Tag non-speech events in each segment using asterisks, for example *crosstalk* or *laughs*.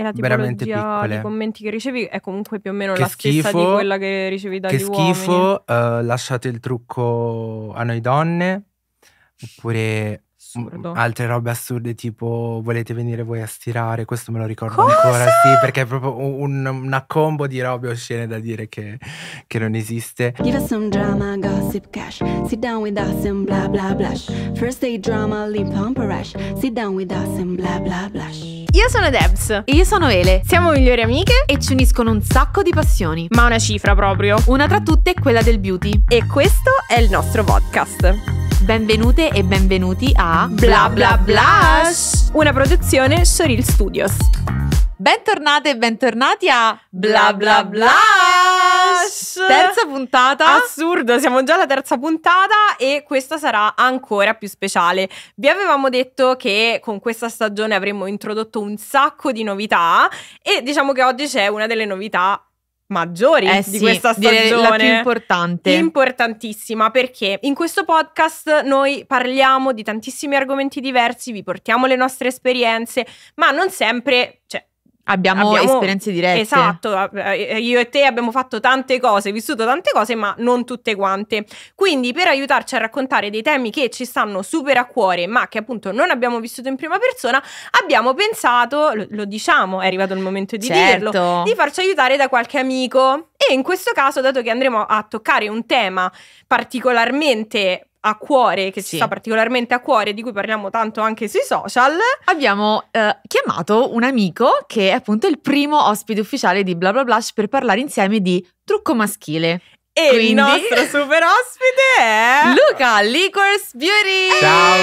E la tipologia di commenti che ricevi è comunque più o meno che la stessa schifo, di quella che ricevi dagli che uomini. Che uh, schifo, lasciate il trucco a noi donne, oppure assurdo. Altre robe assurde tipo volete venire voi a stirare, questo me lo ricordo Cosa? ancora, sì, perché è proprio un, una combo di robe oscene da dire che, che non esiste. Give us some drama, gossip cash, sit down with us and bla bla blash. First day drama, lip pump rash, sit down with us and bla bla blash. Io sono Debs e io sono Ele. Siamo migliori amiche e ci uniscono un sacco di passioni. Ma una cifra proprio. Una tra tutte è quella del beauty. E questo è il nostro podcast. Benvenute e benvenuti a Bla Bla Blush, una produzione Soril Studios. Bentornate e bentornati a Bla Bla Blush, Terza puntata. Assurdo, siamo già alla terza puntata e questa sarà ancora più speciale. Vi avevamo detto che con questa stagione avremmo introdotto un sacco di novità e diciamo che oggi c'è una delle novità maggiori eh di questa stagione. La più importante. Importantissima perché in questo podcast noi parliamo di tantissimi argomenti diversi, vi portiamo le nostre esperienze, ma non sempre, cioè Abbiamo, abbiamo, esperienze dirette. Esatto, io e te abbiamo fatto tante cose, vissuto tante cose, ma non tutte quante. Quindi per aiutarci a raccontare dei temi che ci stanno super a cuore, ma che appunto non abbiamo vissuto in prima persona, abbiamo pensato, lo, lo diciamo, è arrivato il momento di certo. dirlo, di farci aiutare da qualche amico. E in questo caso, dato che andremo a toccare un tema particolarmente a cuore, che sì. ci sta particolarmente a cuore, di cui parliamo tanto anche sui social. Abbiamo eh, chiamato un amico che è appunto il primo ospite ufficiale di Bla Bla Blush per parlare insieme di trucco maschile. E Quindi... il nostro super ospite è Luca Liquors Beauty. Ciao,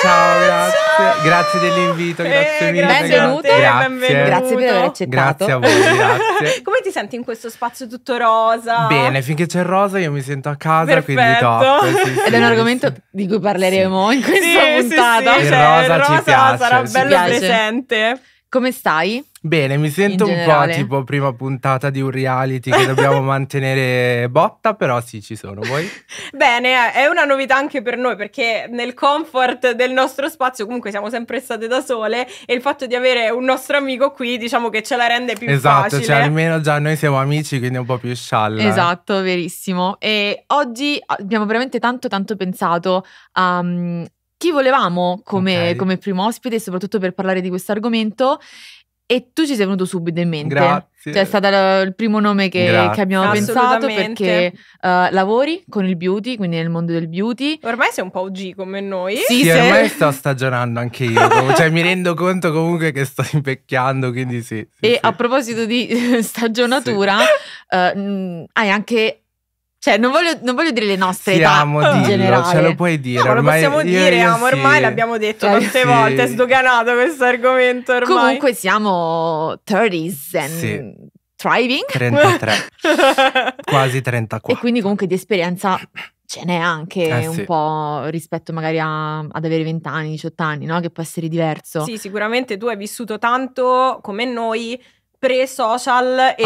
ciao, grazie. Ciao. Grazie dell'invito, eh, grazie mille. Benvenuto. Grazie. Benvenuto. grazie per aver accettato. Grazie a voi, grazie. *laughs* Come ti senti in questo spazio tutto rosa? Bene, finché c'è rosa io mi sento a casa, Perfetto. quindi top. Sì, sì, Ed è un argomento sì. di cui parleremo in questa puntata. Sì, il cioè, rosa, il ci rosa piace, sarà bello piace. presente. Come stai? Bene, mi sento un po' tipo prima puntata di un reality che dobbiamo *laughs* mantenere botta, però sì, ci sono voi. *laughs* Bene, è una novità anche per noi perché nel comfort del nostro spazio comunque siamo sempre state da sole e il fatto di avere un nostro amico qui diciamo che ce la rende più esatto, facile. Esatto, cioè almeno già noi siamo amici quindi è un po' più scialla. Esatto, verissimo. E oggi abbiamo veramente tanto tanto pensato um, chi volevamo come, okay. come primo ospite, soprattutto per parlare di questo argomento. E tu ci sei venuto subito in mente. Grazie. Cioè, è stato il primo nome che, che abbiamo pensato perché uh, lavori con il beauty, quindi nel mondo del beauty. Ormai sei un po' OG come noi. Sì, sì se... ormai sto stagionando anche io. cioè, mi rendo conto comunque che sto invecchiando, quindi sì. sì e sì. a proposito di *laughs* stagionatura, uh, hai anche cioè, non voglio, non voglio, dire le nostre Siamo, età dillo, in generale. ce lo puoi dire. No, ormai, lo possiamo dire, io, io ormai sì. l'abbiamo detto cioè, tante sì. volte, è sdoganato questo argomento ormai. Comunque siamo 30s and sì. thriving. 33, *laughs* quasi 34. E quindi comunque di esperienza ce n'è anche eh, un sì. po' rispetto magari a, ad avere 20 anni, 18 anni, no? Che può essere diverso. Sì, sicuramente tu hai vissuto tanto come noi pre-social e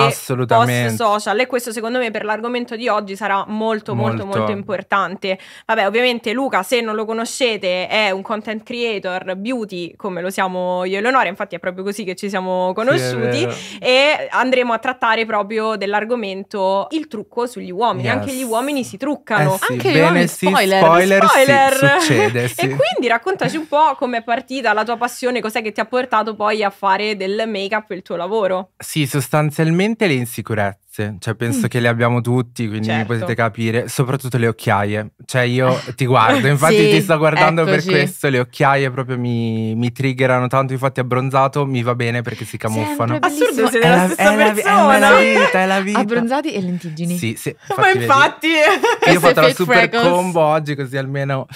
post-social. E questo, secondo me, per l'argomento di oggi sarà molto, molto, molto, molto importante. Vabbè, ovviamente, Luca, se non lo conoscete, è un content creator beauty, come lo siamo io e Leonora. Infatti, è proprio così che ci siamo conosciuti. Sì, e andremo a trattare proprio dell'argomento il trucco sugli uomini. Yes. Anche gli uomini si truccano. Eh sì, Anche gli uomini, sì, spoiler. spoiler, spoiler. Sì, succede, *laughs* e quindi raccontaci un po' come è partita la tua passione, cos'è che ti ha portato poi a fare del make-up il tuo lavoro. Sì, sostanzialmente le insicurezze, cioè penso mm. che le abbiamo tutti, quindi certo. mi potete certo. capire, soprattutto le occhiaie, cioè io *laughs* ti guardo, infatti sì, ti sto guardando eccoci. per questo, le occhiaie proprio mi, mi, triggerano tanto, infatti abbronzato mi va bene perché si camuffano. Assurdo, sei della è stessa la, persona. È la, è la vita, è la vita. Abbronzati e lentiggini. Sì, sì. Infatti, Ma infatti... Vedi, io ho fatto la super freckles. combo oggi così almeno...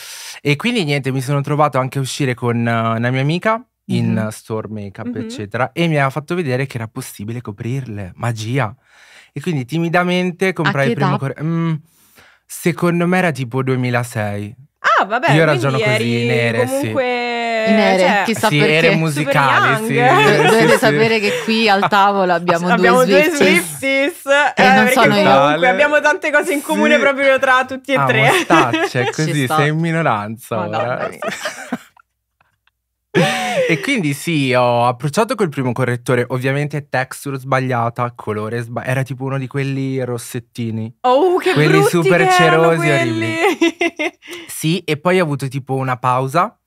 E quindi niente, mi sono trovato anche a uscire con eh, una mia amica in mm-hmm. store makeup, mm-hmm. eccetera, e mi aveva fatto vedere che era possibile coprirle. Magia. E quindi timidamente comprai il primo corretto. Mm, secondo me era tipo 2006. Ah, vabbè. Io ragiono così, nere, comunque... sì in cioè, chissà sì, perché. ere musicali, sì. dovete sì, sapere che qui al tavolo abbiamo, abbiamo due Swifties. Eh, non sono io. Comunque abbiamo tante cose in comune proprio tra tutti e ah, tre. Stacce, *laughs* così, sei in minoranza. Madonna, ora. *laughs* e quindi sì, ho approcciato col primo correttore, ovviamente texture sbagliata, colore sbagliato, era tipo uno di quelli rossettini. Oh, che bello! Quelli super cerosi, orribili. sì, e poi ho avuto tipo una pausa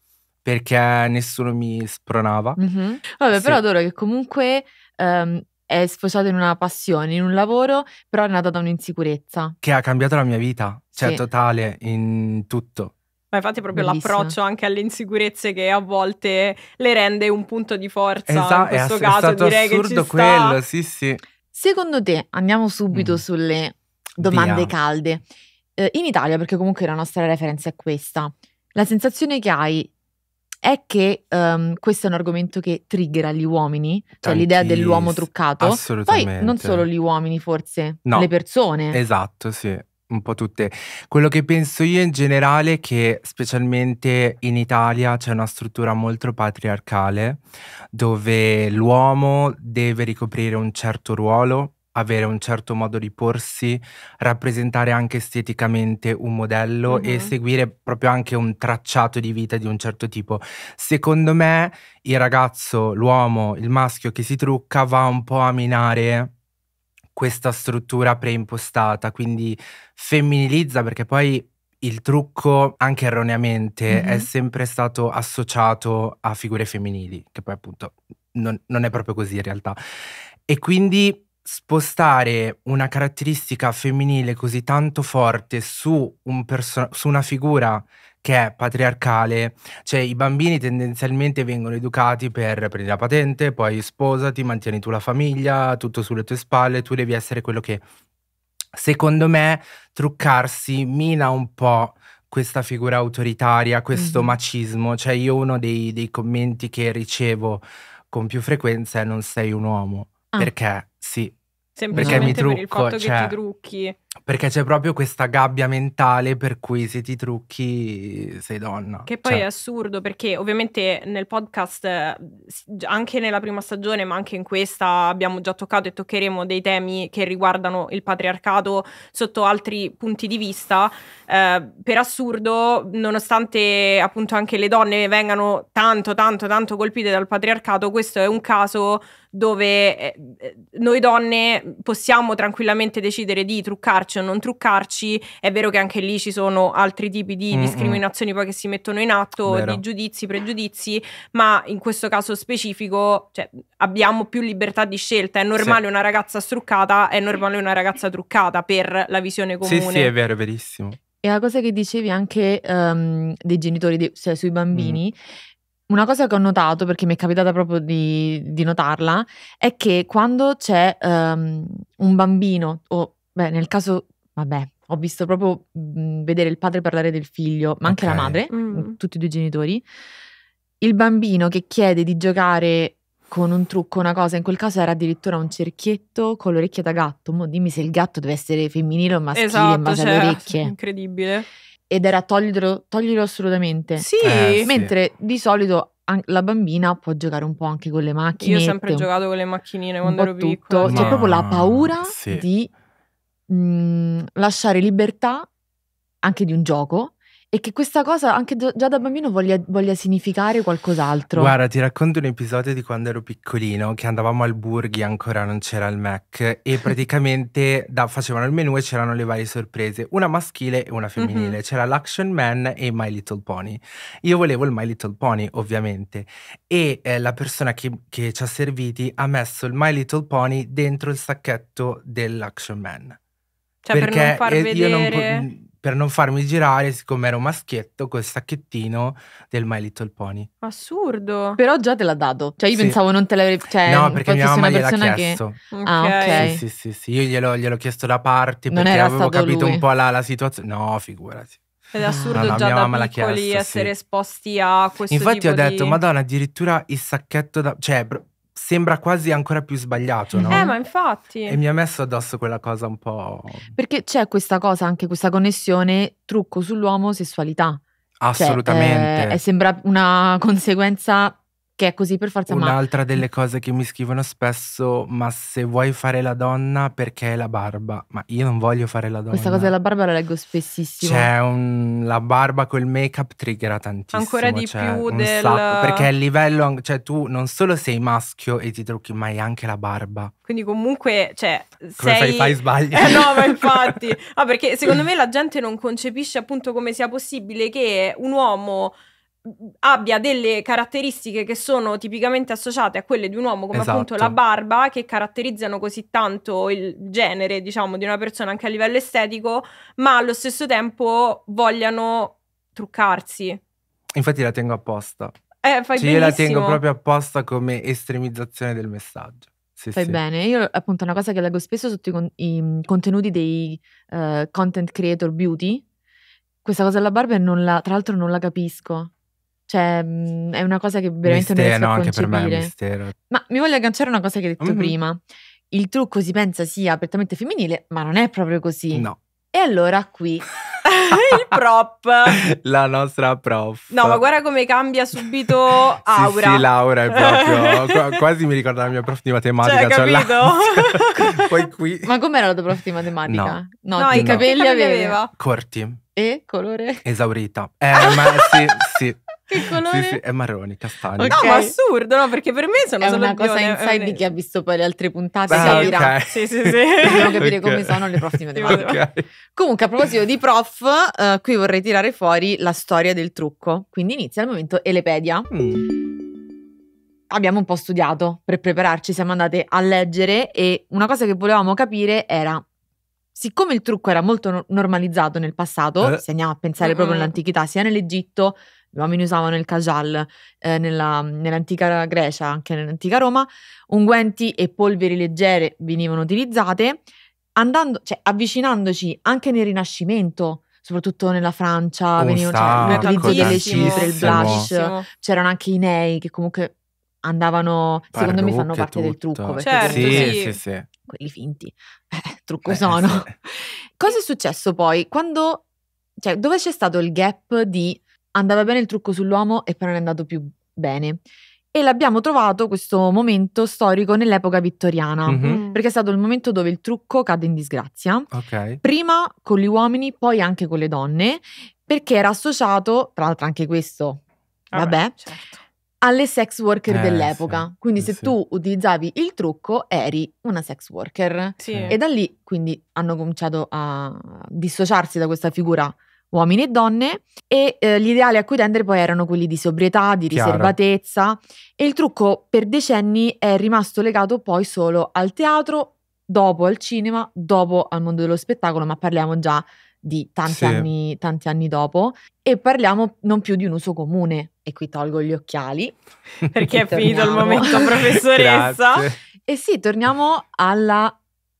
perché nessuno mi spronava. Mm-hmm. Vabbè, sì. però adoro che comunque um, è sfociato in una passione, in un lavoro, però è nata da un'insicurezza. Che ha cambiato la mia vita, cioè sì. totale, in tutto. Ma infatti è proprio Bellissima. l'approccio anche alle insicurezze che a volte le rende un punto di forza. Esa- in questo è, caso è direi che ci quello, sta. sì, sì. Secondo te, andiamo subito mm. sulle domande Via. calde. Eh, in Italia, perché comunque la nostra referenza è questa, la sensazione che hai è che um, questo è un argomento che triggera gli uomini, cioè Tanti, l'idea dell'uomo truccato. Assolutamente. Poi non solo gli uomini, forse, no. le persone. Esatto, sì un po' tutte. Quello che penso io in generale è che specialmente in Italia c'è una struttura molto patriarcale dove l'uomo deve ricoprire un certo ruolo, avere un certo modo di porsi, rappresentare anche esteticamente un modello mm-hmm. e seguire proprio anche un tracciato di vita di un certo tipo. Secondo me il ragazzo, l'uomo, il maschio che si trucca va un po' a minare questa struttura preimpostata, quindi femminilizza perché poi il trucco, anche erroneamente, mm -hmm. è sempre stato associato a figure femminili, che poi appunto non, non è proprio così in realtà. E quindi spostare una caratteristica femminile così tanto forte su, un su una figura che è patriarcale, cioè i bambini tendenzialmente vengono educati per prendere la patente, poi sposati, mantieni tu la famiglia, tutto sulle tue spalle, tu devi essere quello che... Secondo me truccarsi mina un po' questa figura autoritaria, questo mm-hmm. macismo, cioè io uno dei, dei, commenti che ricevo con più frequenza è non sei un uomo, ah. perché sì, perché mi trucco, per il fatto cioè, che ti cioè trucchi. Perché c'è proprio questa gabbia mentale per cui se ti trucchi sei donna. Che poi cioè. è assurdo perché ovviamente nel podcast, anche nella prima stagione, ma anche in questa, abbiamo già toccato e toccheremo dei temi che riguardano il patriarcato sotto altri punti di vista. Eh, per assurdo, nonostante appunto anche le donne vengano tanto, tanto, tanto colpite dal patriarcato, questo è un caso dove eh, eh, noi donne possiamo tranquillamente decidere di truccarci truccarci o non truccarci, è vero che anche lì ci sono altri tipi di mm, mm. discriminazioni poi che si mettono in atto, vero. di giudizi, pregiudizi, ma in questo caso specifico cioè, abbiamo più libertà di scelta, è normale sì. una ragazza struccata, è normale una ragazza truccata per la visione comune. Sì, sì, è vero, è verissimo. E la cosa che dicevi anche um, dei genitori, de cioè sui bambini, mm. Una cosa che ho notato, perché mi è capitata proprio di, di notarla, è che quando c'è um, un bambino o Beh, nel caso, vabbè, ho visto proprio mh, mhmm, vedere il padre parlare del figlio, ma anche okay. la madre, mm. mm. tutti e due i genitori. Il bambino che chiede di giocare con un trucco, una cosa, in quel caso era addirittura un cerchietto con l'orecchia da gatto. Mo dimmi se il gatto deve essere femminile o maschile esatto, in base cioè, alle orecchie. Incredibile. Ed era toglierlo, toglierlo assolutamente. Sì. Eh, eh Mentre sì. di solito la bambina può giocare un po' anche con le macchine. Io ho sempre giocato con le macchinine quando ero piccola. C'è cioè, proprio la ah, paura sì. di Mhmm, lasciare libertà anche di un gioco e che questa cosa anche già da bambino voglia, voglia, significare qualcos'altro. Guarda, ti racconto un episodio di quando ero piccolino, che andavamo al Burghi, ancora non c'era il Mac, e *laughs* praticamente da, facevano il menu e c'erano le varie sorprese, una maschile e una femminile, mm-hmm. c'era l'Action Man e My Little Pony. Io volevo il My Little Pony, ovviamente, e eh, la persona che, che ci ha serviti ha messo il My Little Pony dentro il sacchetto dell'Action Man. Cioè per non far eh, vedere... Non, mm, per non farmi girare, siccome ero maschietto, col sacchettino del My Little Pony. Assurdo. Però già te l'ha dato. Cioè io sì. pensavo non te l'avrei... Cioè, no, perché mia mamma gliel'ha chiesto. Che... Okay. Ah, ok. Sì, sì, sì. sì. Io gliel'ho, gliel'ho chiesto da parte non perché avevo capito lui. un po' la, la situazione. No, figurati. Ed è ah. assurdo no, no, già da piccoli essere sì. esposti a questo Infatti ho detto, di... madonna, addirittura il sacchetto da... Cioè, sembra quasi ancora più sbagliato, no? Eh, ma infatti. E mi ha messo addosso quella cosa un po'. Perché c'è questa cosa, anche questa connessione trucco sull'uomo-sessualità. Cioè, Assolutamente. Cioè, eh, sembra una conseguenza che è così per forza. Un'altra ma... delle cose che mi scrivono spesso, ma se vuoi fare la donna perché è la barba? Ma io non voglio fare la donna. Questa cosa della barba la leggo spessissimo. C'è un... la barba col make-up triggera tantissimo. Ancora di cioè, più del... Sacco, perché il livello, cioè tu non solo sei maschio e ti trucchi, ma hai anche la barba. Quindi comunque, cioè... Come sei... fai, fai sbagli. Eh no, ma infatti. *laughs* ah, perché secondo me la gente non concepisce appunto come sia possibile che un uomo abbia delle caratteristiche che sono tipicamente associate a quelle di un uomo, come esatto. appunto la esatto. barba, che caratterizzano così tanto il genere, diciamo, di una persona anche a livello estetico, ma allo stesso tempo vogliano truccarsi. Infatti la tengo apposta. Eh, fai cioè, Io la tengo proprio apposta come estremizzazione del messaggio. Sì, fai sì. bene. Io appunto una cosa che leggo spesso sotto i, con i mm, contenuti dei uh, content creator beauty, questa cosa della barba non la, tra l'altro non la capisco. Cioè, mh, mm, è una cosa che veramente mistero, non riesco a no, concepire. Anche per me è un mistero. Ma mi voglio agganciare a una cosa che hai detto mm-hmm. prima. Il trucco si pensa sia apertamente femminile, ma non è proprio così. No. E allora qui *laughs* *laughs* il prop. La nostra prof. No, ma guarda come cambia subito Aura. sì, sì, Laura è proprio. *laughs* Qu- quasi mi ricorda la mia prof di matematica. Cioè, cioè la... Poi qui. Ma com'era la tua prof di matematica? No, no, no i capelli, capelli aveva. aveva. Corti. E colore? Esaurita. Eh, ma sì, sì. Che colore? Sì, sì, è marrone, castagno. Okay. No, ma assurdo, no? Perché per me sono è solo una cosa bione, inside eh, di chi ha visto poi le altre puntate. Ah, sì, okay. sì, sì, sì. *laughs* Dobbiamo capire okay. come sono le prossime domande. Okay. Comunque, a proposito di prof, uh, qui vorrei tirare fuori la storia del trucco. Quindi inizia il momento Elepedia. Mm abbiamo un po' studiato per prepararci, siamo andate a leggere e una cosa che volevamo capire era, siccome il trucco era molto normalizzato nel passato, eh. se andiamo a pensare proprio nell'antichità, sia nell'Egitto gli uomini usavano il cajal eh, nella, nell'antica Grecia, anche nell'antica Roma, unguenti e polveri leggere venivano utilizzate, andando, cioè, avvicinandoci anche nel Rinascimento, soprattutto nella Francia, oh, venivano cioè, l'utilizzo delle cifre, il blush, c'erano anche i nei che comunque andavano, Parrucche, secondo me fanno parte tutto. del trucco. Certo, sì, sì, sì. Quelli finti, eh, eh trucco Beh, sono. Sì. Cosa è successo poi? Quando, cioè, dove c'è stato il gap di andava bene il trucco sull'uomo e poi non è andato più bene. E l'abbiamo trovato questo momento storico nell'epoca vittoriana, mm-hmm. perché è stato il momento dove il trucco cade in disgrazia. Okay. Prima con gli uomini, poi anche con le donne, perché era associato, tra l'altro anche questo, vabbè, vabbè certo. alle sex worker eh, dell'epoca. Sì, quindi eh, sì. se tu utilizzavi il trucco eri una sex worker. Sì. E da lì quindi hanno cominciato a dissociarsi da questa figura uomini e donne, e eh, gli ideali a cui tendere poi erano quelli di sobrietà, di Chiaro. riservatezza, e il trucco per decenni è rimasto legato poi solo al teatro, dopo al cinema, dopo al mondo dello spettacolo, ma parliamo già di tanti, sì. anni, tanti anni dopo, e parliamo non più di un uso comune. E qui tolgo gli occhiali. *laughs* Perché è finito il momento, professoressa. e sì, torniamo alla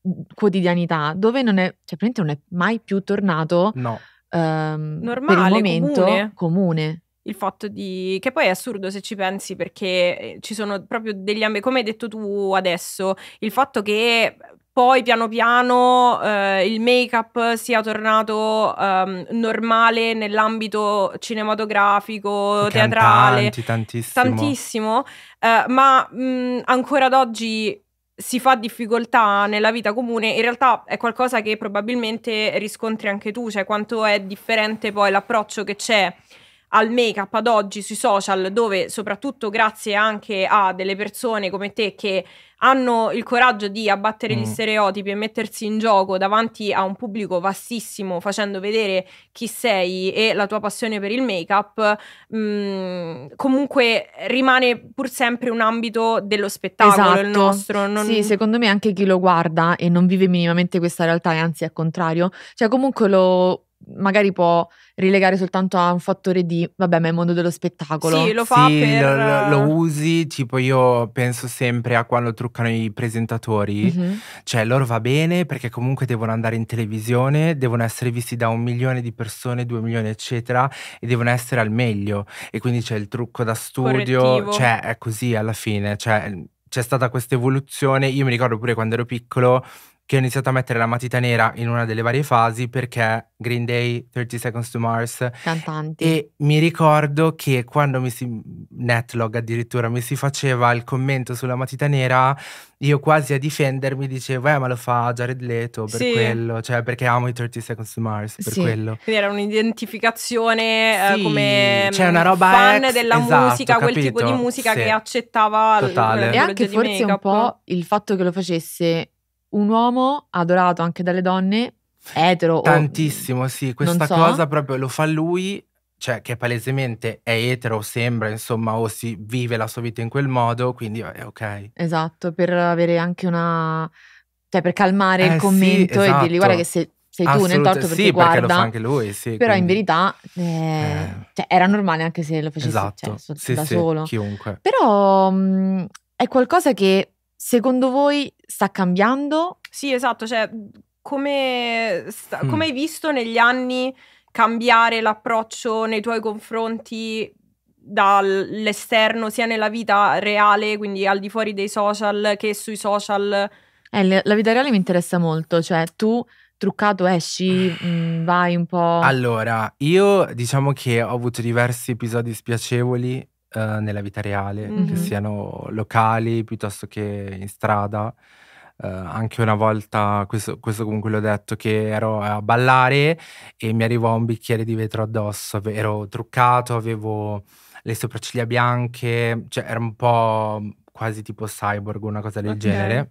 mm, quotidianità, dove non è, cioè, non è mai più tornato. No um, normale, momento, comune. comune il fatto di che poi è assurdo se ci pensi perché eh, ci sono proprio degli ambi come hai detto tu adesso il fatto che poi piano piano eh, il make-up sia tornato um, normale nell'ambito cinematografico, Cantanti, teatrale, tantissimo, tantissimo eh, ma mh, mm, ancora ad oggi si fa difficoltà nella vita comune, in realtà è qualcosa che probabilmente riscontri anche tu, cioè quanto è differente poi l'approccio che c'è al make-up ad oggi sui social, dove soprattutto grazie anche a delle persone come te che hanno il coraggio di abbattere mm. gli stereotipi e mettersi in gioco davanti a un pubblico vastissimo, facendo vedere chi sei e la tua passione per il make-up, mm, comunque rimane pur sempre un ambito dello spettacolo esatto. il nostro. Non... Sì, secondo me anche chi lo guarda e non vive minimamente questa realtà, e anzi al contrario, cioè comunque lo magari può rilegare soltanto a un fattore di vabbè ma è il mondo dello spettacolo sì lo fa sì, per... lo, lo, eh, usi tipo io penso sempre a quando truccano i presentatori mm-hmm. cioè loro va bene perché comunque devono andare in televisione devono essere visti da un milione di persone due milioni eccetera e devono essere al meglio e quindi c'è il trucco da studio Correttivo. cioè è così alla fine cioè c'è stata questa evoluzione io mi ricordo pure quando ero piccolo che ho iniziato a mettere la matita nera in una delle varie fasi perché Green Day, 30 Seconds to Mars. Cantanti. E mi ricordo che quando mi si, Netlog addirittura, mi si faceva il commento sulla matita nera, io quasi a difendermi dicevo, eh ma lo fa Jared Leto per sì. quello, cioè perché amo i 30 Seconds to Mars, per sì. quello. Quindi era un'identificazione eh, sì. eh, come cioè una roba fan ex, della esatto, musica, quel capito? tipo di musica che accettava. Totale. L- e anche forse un po' il fatto che lo facesse un uomo adorato anche dalle donne, etero. Tantissimo, o, sì, questa so. cosa proprio lo fa lui, cioè che palesemente è etero, sembra, insomma, o si vive la sua vita in quel modo, quindi è eh, ok. Esatto, per avere anche una... cioè per calmare eh, il commento sì, esatto. e dirgli guarda esatto. che se sei tu nel torto perché sì, guarda. Perché lo fa anche lui, sì. Però quindi... in verità eh, eh. Cioè, era normale anche se lo facessi cioè, esatto. cioè, so, sì, da sì, solo. Chiunque. Però mh, mm, è qualcosa che secondo voi sta cambiando? Sì, esatto, cioè mhmm, come, sta, mm. come hai visto negli anni cambiare l'approccio nei tuoi confronti dall'esterno, sia nella vita reale, quindi al di fuori dei social, che sui social? Eh, la vita reale mi interessa molto, cioè tu truccato esci, *sighs* mh, mhmm, vai un po'. Allora, io diciamo che ho avuto diversi episodi spiacevoli eh, nella vita reale, mm-hmm. che siano locali piuttosto che in strada. Eh, anche una volta, questo, questo, comunque l'ho detto, che ero a ballare e mi arrivò un bicchiere di vetro addosso, ero truccato, avevo le sopracciglia bianche, cioè era un po' quasi tipo cyborg, una cosa del okay. genere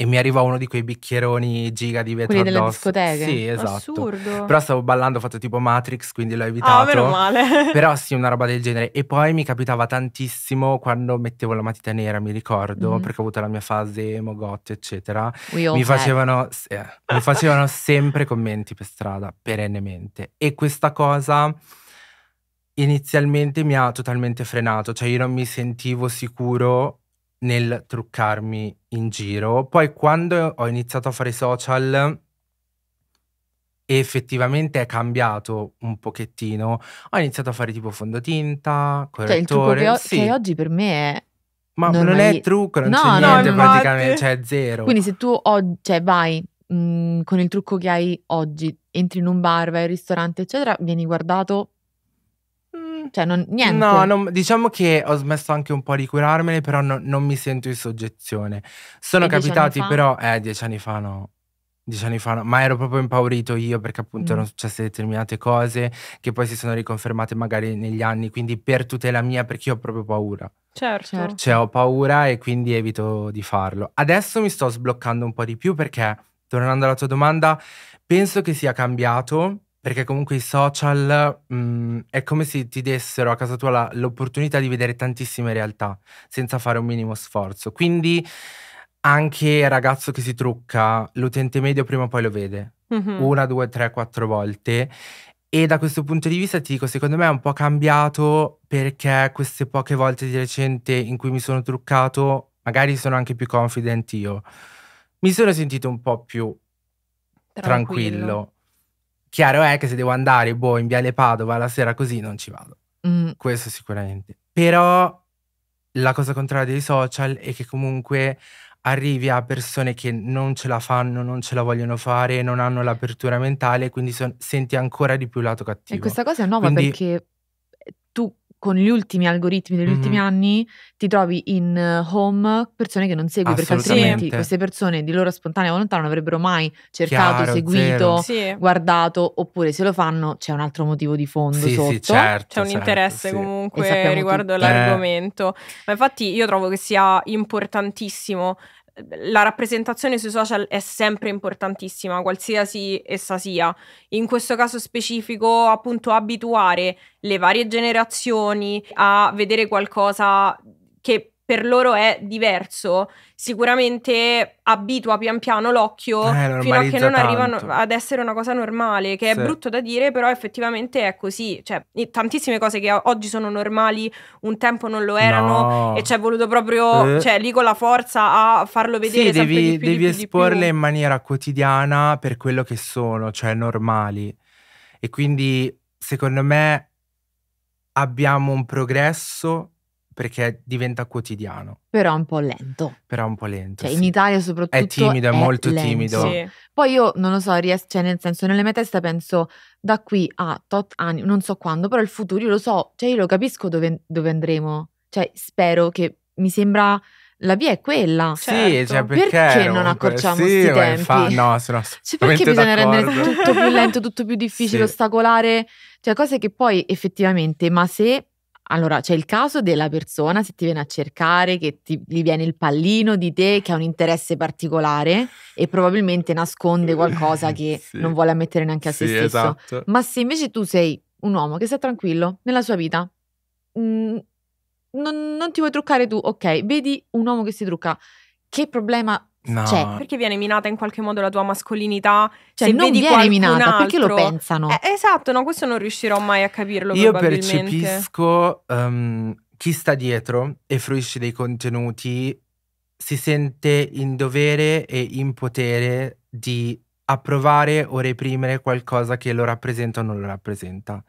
e mi arrivò uno di quei bicchieroni giga di vetro Quelli addosso. delle discoteche? Sì, esatto. Assurdo. Però stavo ballando, ho fatto tipo Matrix, quindi l'ho evitato. Ah, meno male. *laughs* Però sì, una roba del genere. E poi mi capitava tantissimo quando mettevo la matita nera, mi ricordo, mm. perché ho avuto la mia fase mogotte, eccetera. Mi facevano, eh, mi facevano sempre commenti per strada, perennemente. E questa cosa inizialmente mi ha totalmente frenato, cioè io non mi sentivo sicuro nel truccarmi in giro. Poi quando ho iniziato a fare social effettivamente è cambiato un pochettino, ho iniziato a fare tipo fondotinta, correttore. Cioè il trucco che, ho, sì. che oggi per me è... Ma normali... non è trucco, non no, c'è niente praticamente, cioè zero. Quindi se tu oggi, cioè vai mh, mm, con il trucco che hai oggi, entri in un bar, vai al ristorante eccetera, vieni guardato cioè, non, niente. No, non, diciamo che ho smesso anche un po' di curarmene, però no, non mi sento in soggezione. Sono e capitati, però, eh, dieci anni fa no. Dieci anni fa, no, ma ero proprio impaurito io perché appunto mm. erano successe determinate cose che poi si sono riconfermate magari negli anni, quindi per tutela mia perché io ho proprio paura. Certo. certo. Cioè ho paura e quindi evito di farlo. Adesso mi sto sbloccando un po' di più perché, tornando alla tua domanda, penso che sia cambiato perché comunque i social mh, mm, è come se ti dessero a casa tua la, l'opportunità di vedere tantissime realtà senza fare un minimo sforzo. Quindi anche il ragazzo che si trucca, l'utente medio prima o poi lo vede. Mm-hmm. Una, due, tre, quattro volte. E da questo punto di vista ti dico, secondo me è un po' cambiato perché queste poche volte di recente in cui mi sono truccato, magari sono anche più confident io, mi sono sentito un po' più tranquillo. tranquillo. Chiaro è che se devo andare, boh, in Viale Padova la sera così non ci vado. Mm. Questo sicuramente. Però la cosa contraria dei social è che comunque arrivi a persone che non ce la fanno, non ce la vogliono fare, non hanno l'apertura mentale, quindi son, senti ancora di più il lato cattivo. E questa cosa è nuova quindi, perché eh, tu con gli ultimi algoritmi degli mm-hmm. ultimi anni ti trovi in eh, home persone che non segui perché altrimenti queste persone di loro spontanea volontà non avrebbero mai cercato, Chiaro, seguito, sì. guardato oppure se lo fanno c'è un altro motivo di fondo sì, sotto. Sì, certo, c'è un certo, interesse comunque riguardo tutto. all'argomento. Eh. Ma infatti io trovo che sia importantissimo la rappresentazione sui social è sempre importantissima, qualsiasi essa sia. In questo caso specifico, appunto, abituare le varie generazioni a vedere qualcosa che per loro è diverso, sicuramente abitua pian piano l'occhio eh, fino a che non arrivano ad essere una cosa normale, che è brutto da dire, però effettivamente è così. Cioè, tantissime cose che oggi sono normali, un tempo non lo erano no. e ci è voluto proprio, eh. cioè, lì con la forza a farlo vedere. Sì, devi, più, devi più, esporle in maniera quotidiana per quello che sono, cioè normali. E quindi, secondo me, abbiamo un progresso perché diventa quotidiano. Però è un po' lento. Però è un po' lento. Cioè, sì. in Italia soprattutto. È timido, è, molto lento. timido. Sì. Poi io non lo so, ries- cioè, nel senso, nelle mie teste penso da qui a tot anni, non so quando, però il futuro io lo so, cioè io lo capisco dove, dove andremo. Cioè, spero che mi sembra la via è quella. Certo. Sì, cioè perché, perché non accorciamo questi sì, tempi? Fa, no, sono cioè perché bisogna d'accordo. rendere tutto più lento, tutto più difficile, sì. ostacolare, cioè cose che poi effettivamente, ma se allora, c'è il caso della persona, se ti viene a cercare, che ti, gli viene il pallino di te, che ha un interesse particolare e probabilmente nasconde qualcosa *laughs* che sì. non vuole ammettere neanche a sì, se stesso. Esatto. Ma se invece tu sei un uomo che sta tranquillo nella sua vita, mh, mm, non, non ti vuoi truccare tu, ok, vedi un uomo che si trucca, che problema No. Cioè, perché viene minata in qualche modo la tua mascolinità? Cioè, se non vedi viene minata, altro, perché lo pensano? Eh, esatto, no, questo non riuscirò mai a capirlo Io percepisco um, chi sta dietro e fruisce dei contenuti si sente in dovere e in potere di approvare o reprimere qualcosa che lo rappresenta o non lo rappresenta.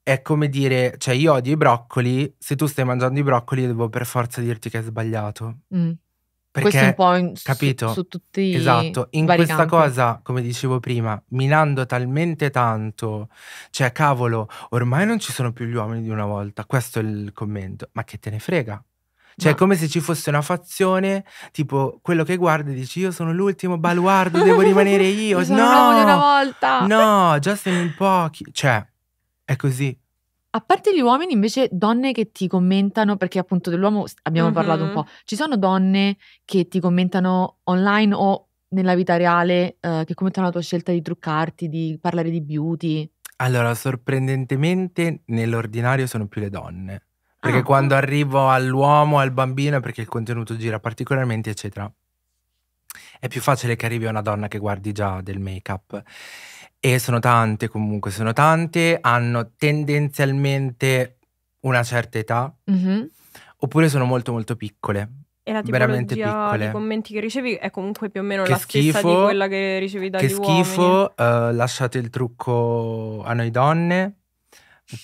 È come dire, cioè io odio i broccoli, se tu stai mangiando i broccoli devo per forza dirti che è sbagliato. Mm. Perché, Questo è un po' in, capito? Su, su tutti Esatto, in questa campi. cosa, come dicevo prima, minando talmente tanto, cioè cavolo, ormai non ci sono più gli uomini di una volta, questo è il commento, ma che te ne frega? Cioè, no. è come se ci fosse una fazione, tipo quello che guarda e dici: Io sono l'ultimo baluardo, devo rimanere *laughs* io. io no, una volta. no, già siamo in pochi. Cioè, è così. A parte gli uomini, invece, donne che ti commentano, perché appunto dell'uomo abbiamo mm-hmm. parlato un po', ci sono donne che ti commentano online o nella vita reale, eh, che commentano la tua scelta di truccarti, di parlare di beauty? Allora, sorprendentemente nell'ordinario sono più le donne. Perché ah. quando arrivo all'uomo, al bambino, è perché il contenuto gira particolarmente, eccetera. È più facile che arrivi a una donna che guardi già del make-up. E sono tante comunque, sono tante, hanno tendenzialmente una certa età, mm-hmm. oppure sono molto molto piccole. E la veramente piccole. di commenti che ricevi è comunque più o meno che la schifo, stessa di quella che ricevi dagli che uomini. Che eh, schifo, lasciate il trucco a noi donne,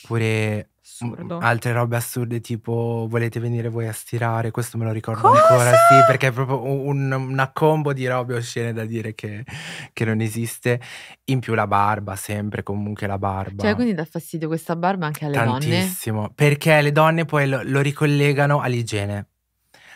oppure Mhmm, assurdo. Altre robe assurde tipo volete venire voi a stirare, questo me lo ricordo Cosa? ancora, sì, perché è proprio un, una combo di robe oscene da dire che, che, non esiste. In più la barba, sempre comunque la barba. Cioè quindi dà fastidio questa barba anche alle Tantissimo, donne? Tantissimo, perché le donne poi lo, lo ricollegano all'igiene.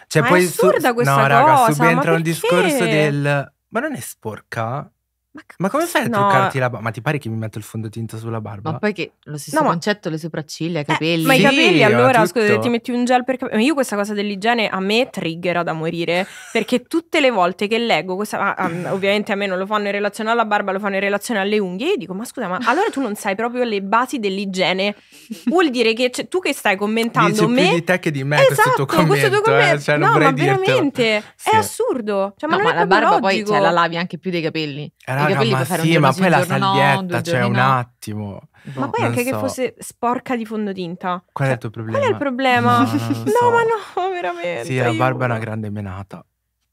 Cioè, ma poi è assurda su, questa no, cosa. No raga, subentra un discorso del... Ma non è sporca? Ma, c- ma come fai no. a truccarti la barba? Ma ti pare che mi metto il fondotinta sulla barba? Ma poi che lo stesso no, concetto, ma... le sopracciglia, i capelli. Eh, ma i capelli sì, allora, scusa, ti metti un gel per capelli. Io questa cosa dell'igiene a me triggera da morire, perché tutte le volte che leggo questa... Ah, ovviamente a me non lo fanno in relazione alla barba, lo fanno in relazione alle unghie, io dico, ma scusa, ma allora tu non sai proprio le basi dell'igiene? Vuol dire che c- tu che stai commentando Dici me... più di te che di me esatto, questo tuo commento. Questo tuo commento. Eh? Cioè, no, ma veramente, sì. è assurdo. Cioè, ma no, ma la barba logico. poi cioè, la lavi anche più dei capelli. Era Raga, quelli ma fare sì, un ma poi la salvietta, cioè, no, cioè no. un attimo. Boh, ma poi anche so. che fosse sporca di fondotinta. Qual cioè, è il cioè, tuo problema? Qual è il problema? No, *laughs* no so. ma no, veramente. Sì, la barba è una grande menata.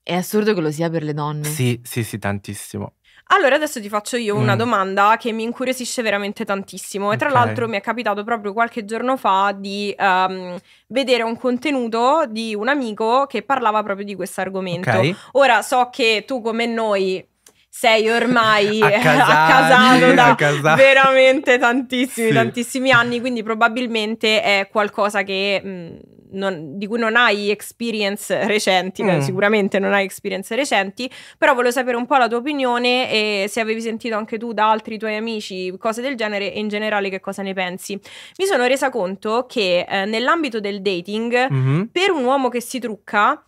È assurdo che lo sia per le donne. Sì, sì, sì, tantissimo. Allora, adesso ti faccio io una mm. domanda che mi incuriosisce veramente tantissimo. E tra okay. l'altro mi è capitato proprio qualche giorno fa di um, vedere un contenuto di un amico che parlava proprio di questo argomento. Okay. Ora so che tu, come noi, sei ormai accasato *laughs* da accasati. veramente tantissimi, sì. tantissimi anni, quindi probabilmente è qualcosa che, mh, mm, non, di cui non hai experience recenti, mm. beh, sicuramente non hai experience recenti, però volevo sapere un po' la tua opinione e se avevi sentito anche tu da altri tuoi amici cose del genere e in generale che cosa ne pensi. Mi sono resa conto che eh, nell'ambito del dating, mm-hmm. per un uomo che si trucca,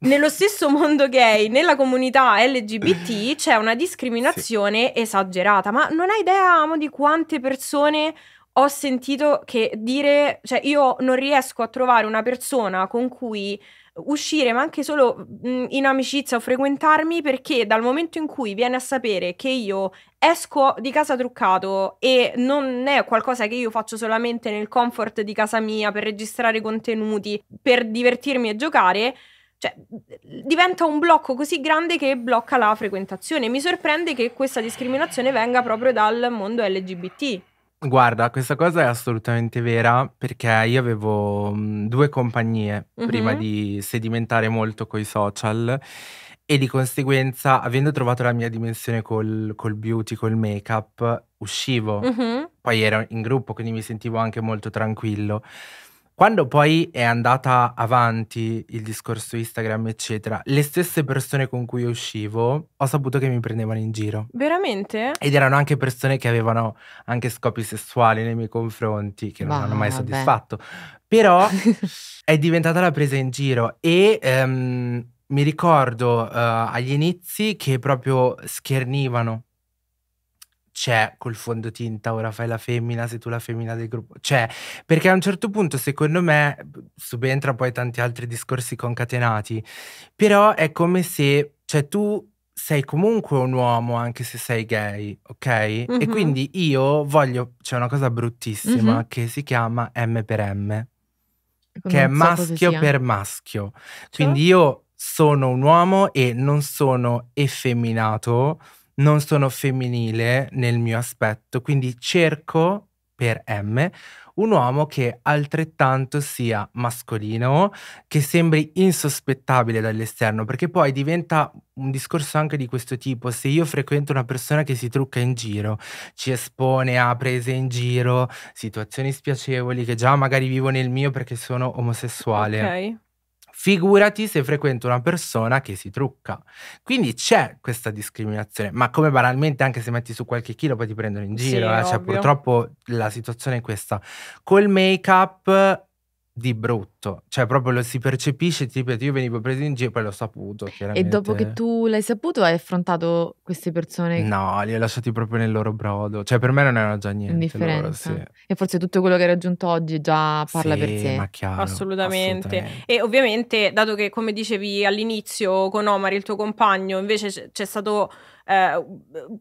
nello stesso mondo gay, nella comunità LGBT, *clears throat* c'è una discriminazione sì. esagerata. Ma non hai idea, Amo, di quante persone ho sentito che dire, cioè io non riesco a trovare una persona con cui uscire, ma anche solo mm, in amicizia o frequentarmi, perché dal momento in cui viene a sapere che io esco di casa truccato e non è qualcosa che io faccio solamente nel comfort di casa mia per registrare contenuti, per divertirmi e giocare, cioè, diventa un blocco così grande che blocca la frequentazione. Mi sorprende che questa discriminazione venga proprio dal mondo LGBT. Guarda, questa cosa è assolutamente vera perché io avevo due compagnie mm-hmm. prima mhm. di sedimentare molto coi social e di conseguenza, avendo trovato la mia dimensione col, col beauty, col make-up, uscivo. Mm-hmm. Poi ero in gruppo, quindi mi sentivo anche molto tranquillo. Quando poi è andata avanti il discorso Instagram, eccetera, le stesse persone con cui uscivo ho saputo che mi prendevano in giro. Veramente? Ed erano anche persone che avevano anche scopi sessuali nei miei confronti, che non hanno mai vabbè. soddisfatto. Però è diventata la presa in giro e um, mi ricordo uh, agli inizi che proprio schernivano c'è col fondotinta, ora fai la femmina, sei tu la femmina del gruppo, Cioè, perché a un certo punto secondo me subentra poi tanti altri discorsi concatenati, però è come se, cioè tu sei comunque un uomo anche se sei gay, ok? Mm -hmm. E quindi io voglio, c'è una cosa bruttissima mm -hmm. che si chiama M per M, che è maschio per maschio. Cioè? Quindi io sono un uomo e non sono effeminato, non sono femminile nel mio aspetto, quindi cerco per M un uomo che altrettanto sia mascolino, che sembri insospettabile dall'esterno, perché poi diventa un discorso anche di questo tipo, se io frequento una persona che si trucca in giro, ci espone a prese in giro, situazioni spiacevoli che già magari vivo nel mio perché sono omosessuale. Ok. Figurati se frequento una persona che si trucca. Quindi c'è questa discriminazione, ma come banalmente anche se metti su qualche chilo poi ti prendono in giro, sì, eh? cioè, purtroppo la situazione è questa. Col make-up di brutto, cioè proprio lo si percepisce, ti io venivo preso in giro e poi l'ho saputo. E dopo che tu l'hai saputo hai affrontato queste persone? No, li hai lasciati proprio nel loro brodo, cioè per me non erano già niente. Loro, sì. E forse tutto quello che hai raggiunto oggi già parla sì, per sé. Ma chiaro, assolutamente. assolutamente. E ovviamente, dato che come dicevi all'inizio con Omar, il tuo compagno, invece c'è stato eh,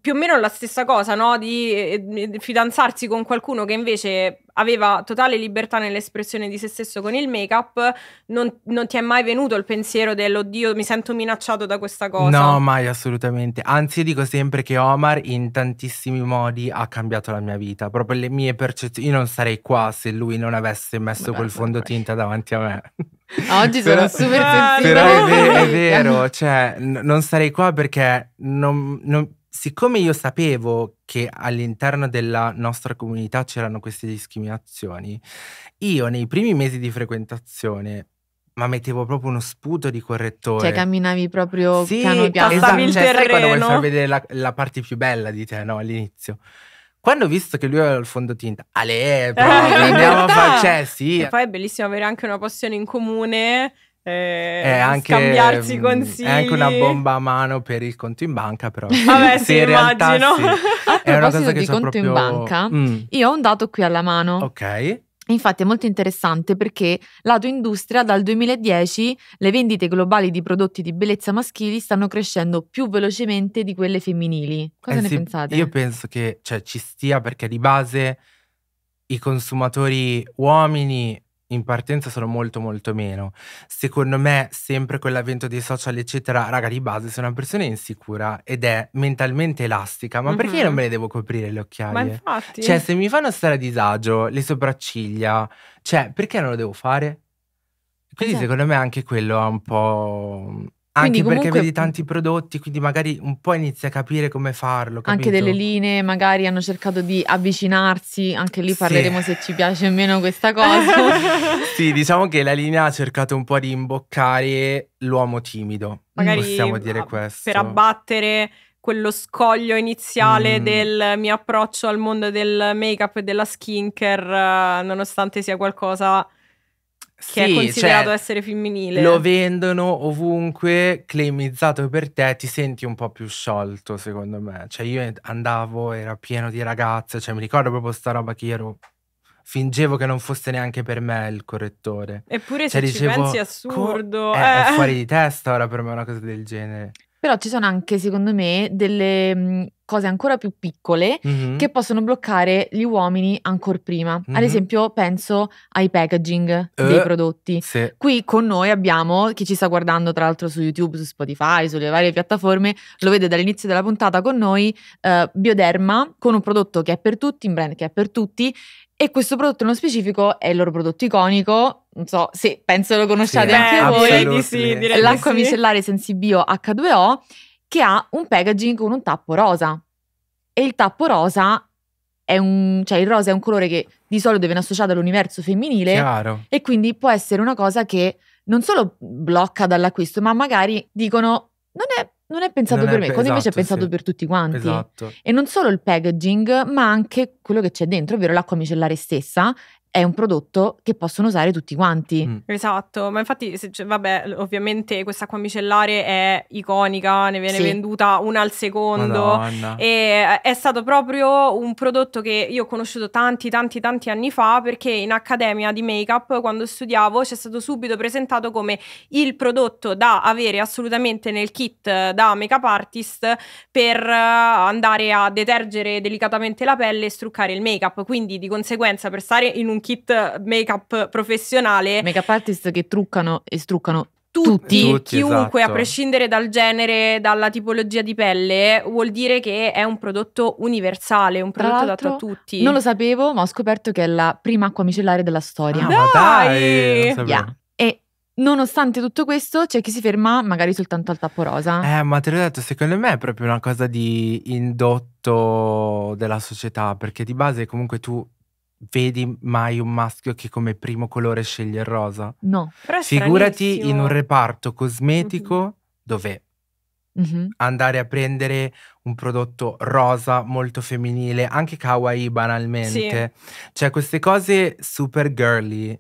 più o meno la stessa cosa, no? Di eh, fidanzarsi con qualcuno che invece aveva totale libertà nell'espressione di se stesso con il make-up, non, non ti è mai venuto il pensiero dell'oddio mi sento minacciato da questa cosa? No, mai assolutamente. Anzi, io dico sempre che Omar in tantissimi modi ha cambiato la mia vita, proprio le mie percezioni. Io non sarei qua se lui non avesse messo Vabbè, quel fondotinta davanti a me. Oggi però, sono super sensibile. Però è vero, è *laughs* vero cioè, non sarei qua perché non, non, siccome io sapevo che all'interno della nostra comunità c'erano queste discriminazioni, io nei primi mesi di frequentazione ma mettevo proprio uno sputo di correttore. Cioè camminavi proprio sì, piano piano. Esatto, il cioè, terreno. sai quando vuoi far vedere la, la parte più bella di te, no? All'inizio. Quando ho visto che lui aveva il fondotinta, Ale, *laughs* però, andiamo a fare, cioè, sì. E poi è bellissimo avere anche una passione in comune. Eh, è anche, scambiarsi mm, consigli. È anche una bomba a mano per il conto in banca, però. Vabbè, sì, sì immagino. realtà sì. A proposito di conto proprio... in banca, mm. io ho un dato qui alla mano. Ok. Infatti è molto interessante perché lato industria dal 2010 le vendite globali di prodotti di bellezza maschili stanno crescendo più velocemente di quelle femminili. Cosa eh ne sì, pensate? Io penso che cioè, ci stia perché di base i consumatori uomini in partenza sono molto molto meno. Secondo me, sempre con l'avvento dei social, eccetera, raga, di base sono una persona insicura ed è mentalmente elastica. Ma mm-hmm. perché io non me le devo coprire le occhiaie? Ma infatti. Cioè, se mi fanno stare a disagio, le sopracciglia, cioè, perché non lo devo fare? Quindi esatto. secondo me anche quello ha un po' Anche comunque, perché vedi tanti prodotti, quindi magari un po' inizi a capire come farlo. Capito? Anche delle linee magari hanno cercato di avvicinarsi, anche lì parleremo sì. se ci piace o meno questa *laughs* cosa. sì, diciamo che la linea ha cercato un po' di imboccare l'uomo timido, magari possiamo dire questo. Per abbattere quello scoglio iniziale mm. del mio approccio al mondo del make-up e della skincare, eh, nonostante sia qualcosa che sì, è considerato cioè, essere femminile. Lo vendono ovunque, claimizzato per te, ti senti un po' più sciolto, secondo me. Cioè, io andavo, era pieno di ragazze, cioè, mi ricordo proprio sta roba che io ero. Fingevo che non fosse neanche per me il correttore. Eppure cioè, se dicevo, ci pensi assurdo. Eh. È, è eh. fuori di testa ora per me una cosa del genere. Però ci sono anche, secondo me, delle cose ancora più piccole mm-hmm. che possono bloccare gli uomini ancora prima. Mm-hmm. Ad esempio, penso ai packaging uh, dei prodotti. Sì. Qui con noi abbiamo chi ci sta guardando, tra l'altro, su YouTube, su Spotify, sulle varie piattaforme, lo vede dall'inizio della puntata con noi, uh, Bioderma, con un prodotto che è per tutti, un brand che è per tutti. E questo prodotto nello specifico è il loro prodotto iconico, non so se penso lo conosciate sì, anche eh, voi, sì, l'acqua micellare Sensibio H2O che ha un packaging con un tappo rosa. E il tappo rosa è un, cioè il rosa è un colore che di solito viene associato all'universo femminile Chiaro. e quindi può essere una cosa che non solo blocca dall'acquisto, ma magari dicono non è, non è pensato non per è, me, esatto, invece è esatto, pensato sì. per tutti quanti. Esatto. E non solo il packaging, ma anche quello che c'è dentro, ovvero l'acqua micellare stessa, è un prodotto che possono usare tutti quanti. Mm. Esatto, ma infatti, se, vabbè, ovviamente questa acqua micellare è iconica, ne viene sì. venduta una al secondo e eh, è stato proprio un prodotto che io ho conosciuto tanti, tanti, tanti anni fa perché in accademia di make-up, quando studiavo, ci è stato subito presentato come il prodotto da avere assolutamente nel kit da make-up artist per eh, andare a detergere delicatamente la pelle e struccare il make-up, quindi di conseguenza per stare in un un kit make-up professionale. Make-up artist che truccano e struccano tutti, tutti, chiunque, esatto. a prescindere dal genere, dalla tipologia di pelle, vuol dire che è un prodotto universale, un prodotto adatto a tutti. Non lo sapevo, ma ho scoperto che è la prima acqua micellare della storia. Ah, dai! dai! Yeah. E nonostante tutto questo, c'è chi si ferma magari soltanto al tappo rosa. Eh, ma te l'ho detto, secondo me è proprio una cosa di indotto della società, perché di base comunque tu vedi mai un maschio che come primo colore sceglie il rosa? No. Però Figurati in un reparto cosmetico mm-hmm. dove mm-hmm. andare a prendere un prodotto rosa molto femminile, anche kawaii banalmente. Sì. Cioè queste cose super girly.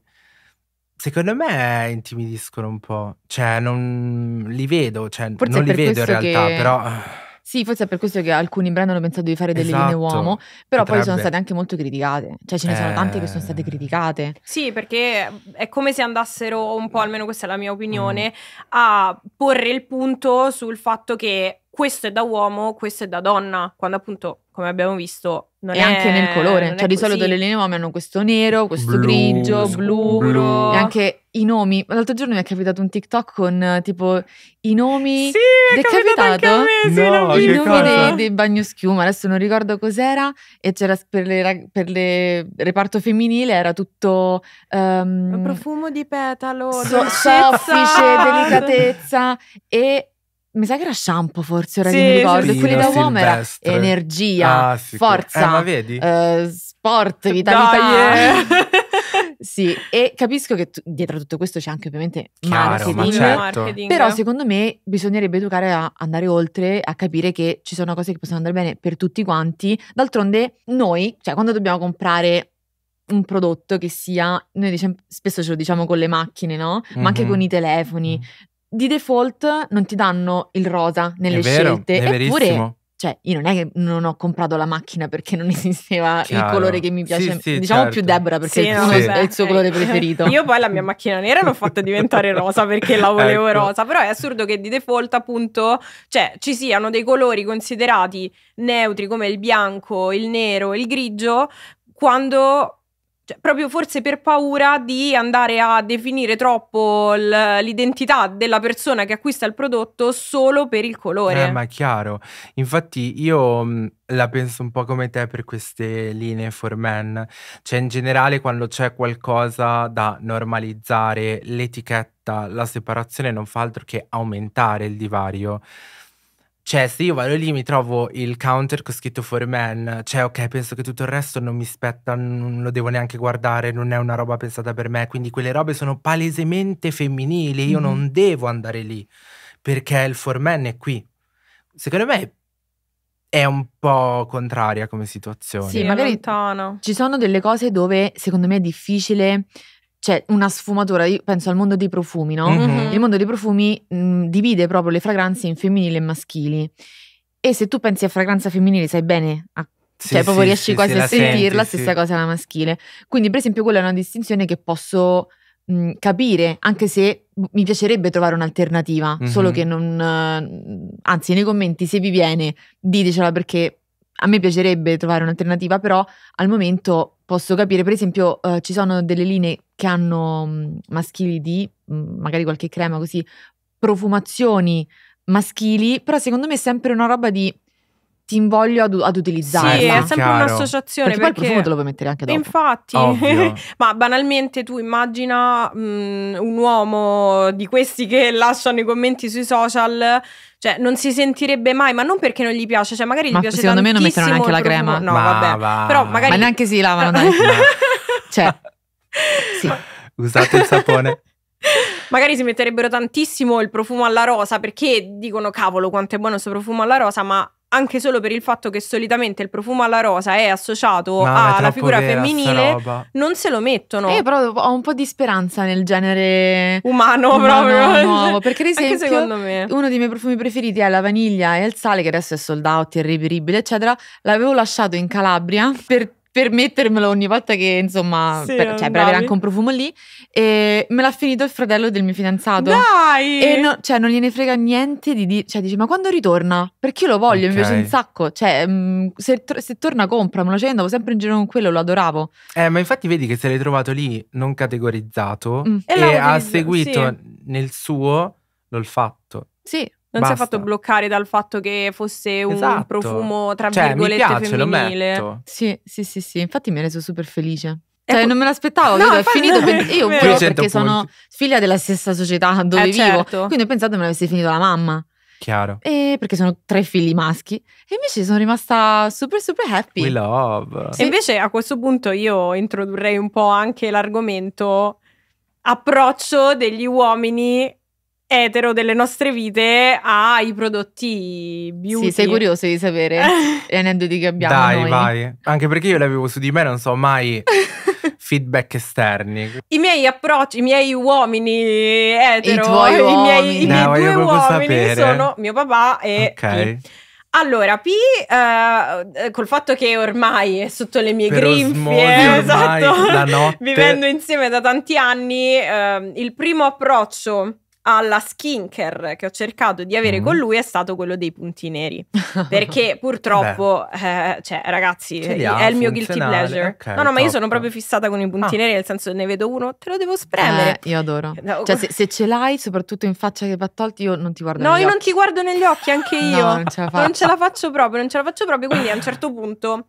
Secondo me intimidiscono un po', cioè non li vedo, cioè, non li vedo in realtà, che... però *sniffs* Sì, forse è per questo che alcuni brand hanno pensato di fare delle esatto, linee uomo, però potrebbe. poi sono state anche molto criticate, cioè ce ne eh... sono tante che sono state eh. criticate. Sì, perché è come se andassero un po', almeno questa è la mia opinione, mm. a porre il punto sul fatto che questo è da uomo, questo è da donna, quando appunto, come abbiamo visto, non e è, anche nel colore, cioè di solito le linee uomo hanno questo nero, questo blu, grigio, blu, blu, e anche i nomi. L'altro giorno mi è capitato un TikTok con eh, tipo i nomi. Sì, è, è capitato, capitato me, sì, no, i nomi dei, dei bagnoschiuma. Adesso non ricordo cos'era. E c'era per le, per le reparto femminile era tutto um, Un profumo di petalo, so, soffice, *laughs* delicatezza e mi sa che era shampoo forse, ora sì, che mi ricordo. Sì, quelli da uomo era energia, ah, forza, eh, vedi? Eh, sport, vitalità. Dai, yeah. *laughs* Sì, e capisco che tu, dietro a tutto questo c'è anche ovviamente Chiaro, marketing, ma certo. marketing, però secondo me bisognerebbe educare a andare oltre, a capire che ci sono cose che possono andare bene per tutti quanti. D'altronde noi, cioè quando dobbiamo comprare un prodotto che sia, noi diciamo, spesso ce lo diciamo con le macchine, no? Ma mm-hmm. anche con i telefoni. Mm-hmm. Di default non ti danno il rosa nelle vero, scelte, eppure cioè io non è che non ho comprato la macchina perché non *laughs* esisteva Chiaro. il colore che mi piace, sì, sì, diciamo certo. più Deborah perché sì, no, è il suo colore preferito. io poi la mia macchina nera l'ho fatta diventare rosa perché la *laughs* volevo ecco. rosa, però è assurdo che di default appunto, cioè ci siano dei colori considerati neutri come il bianco, il nero, il grigio, quando cioè, proprio forse per paura di andare a definire troppo l'identità della persona che acquista il prodotto solo per il colore. Eh, ma è chiaro. Infatti io mm, la penso un po' come te per queste linee for men. Cioè, in generale, quando c'è qualcosa da normalizzare, l'etichetta, la separazione non fa altro che aumentare il divario. Cioè, se io vado lì mi trovo il counter con scritto for men, cioè, ok, penso che tutto il resto non mi spetta, non lo devo neanche guardare, non è una roba pensata per me. Quindi quelle robe sono palesemente femminili, io mm. non devo andare lì perché il for men è qui. Secondo me è un po' contraria come situazione. Sì, magari tono. ci sono delle cose dove secondo me è difficile c'è cioè, una sfumatura, io penso al mondo dei profumi, no? Mm-hmm. Il mondo dei profumi mh, mm, divide proprio le fragranze in femminili e maschili. E se tu pensi a fragranza femminile, sai bene a sì, cioè, proprio riesci sì, quasi a sentirla, senti, stessa cosa la maschile. Quindi, per esempio, quella è una distinzione che posso mh, mm, capire, anche se mi piacerebbe trovare un'alternativa, mm-hmm. solo che non... Eh, anzi, nei commenti, se vi viene, ditecela perché a me piacerebbe trovare un'alternativa, però al momento posso capire, per esempio, eh, ci sono delle linee che hanno mm, maschili di, mm, magari qualche crema così, profumazioni maschili, però secondo me è sempre una roba di ti invoglio ad, ad utilizzarla. Sì, è sempre Chiaro. un'associazione. Perché, perché poi il profumo te lo puoi mettere anche dopo. Infatti, *laughs* ma banalmente tu immagina mh, un uomo di questi che lasciano i commenti sui social cioè non si sentirebbe mai, ma non perché non gli piace, cioè magari ma piace secondo me non mettono neanche la crema. No, va, vabbè. Va. Però magari... Ma neanche si lavano, dai. *laughs* cioè, *laughs* sì. Usate il sapone. magari si metterebbero tantissimo il profumo alla rosa perché dicono cavolo quanto è buono questo profumo alla rosa, ma anche solo per il fatto che solitamente il profumo alla rosa è associato no, alla figura femminile, non se lo mettono. Io però ho un po' di speranza nel genere umano, umano proprio nuovo, perché ad *laughs* esempio uno dei miei profumi preferiti è la vaniglia e il sale che adesso è sold out, irreperibile, eccetera. L'avevo lasciato in Calabria per permettermelo ogni volta che insomma sì, per, cioè, per, avere anche un profumo lì e me l'ha finito il fratello del mio fidanzato dai e no, cioè non gliene frega niente di, di cioè dice ma quando ritorna perché io lo voglio okay. mi un sacco cioè mh, mm, se, se, torna compramelo cioè andavo sempre in giro con quello lo adoravo eh ma infatti vedi che se l'hai trovato lì non categorizzato mm. e, e ha seguito sì. nel suo l'olfatto sì non Basta. si è fatto bloccare dal fatto che fosse un esatto. profumo tra cioè, virgolette mi piace, femminile. Sì, sì, sì, sì, infatti mi ha reso super felice. Cioè, non me l'aspettavo, no, è finito per, io pure perché punti. sono figlia della stessa società dove eh, vivo, certo. quindi ho pensato che me l'avesse finito la mamma. Chiaro. E perché sono tre figli maschi e invece sono rimasta super super happy. We love. Sì. E invece a questo punto io introdurrei un po' anche l'argomento approccio degli uomini etero delle nostre vite ai prodotti beauty. Sì, sei curioso di sapere *laughs* gli aneddoti che abbiamo Dai, noi. vai. Anche perché io le avevo su di me, non so mai *laughs* feedback esterni. I miei approcci, i miei uomini etero, i, tuoi i miei, i no, due uomini sapere. sono mio papà e okay. Allora, P, uh, col fatto che ormai è sotto le mie per grinfie, esatto, *laughs* vivendo insieme da tanti anni, uh, il primo approccio alla skincare che ho cercato di avere mm. con lui è stato quello dei punti neri. *laughs* Perché purtroppo, eh, cioè, ragazzi, ha, è il mio guilty pleasure. Okay, no, no, top. ma io sono proprio fissata con i punti ah. neri, nel senso ne vedo uno, te lo devo spremere. Eh, io adoro. No. Cioè, *laughs* se, se, ce l'hai, soprattutto in faccia che va tolto, io non ti guardo no, negli occhi. No, io non ti guardo negli occhi, anche *laughs* io. no, non, ce non ce la faccio proprio, non ce la faccio proprio. Quindi a un certo punto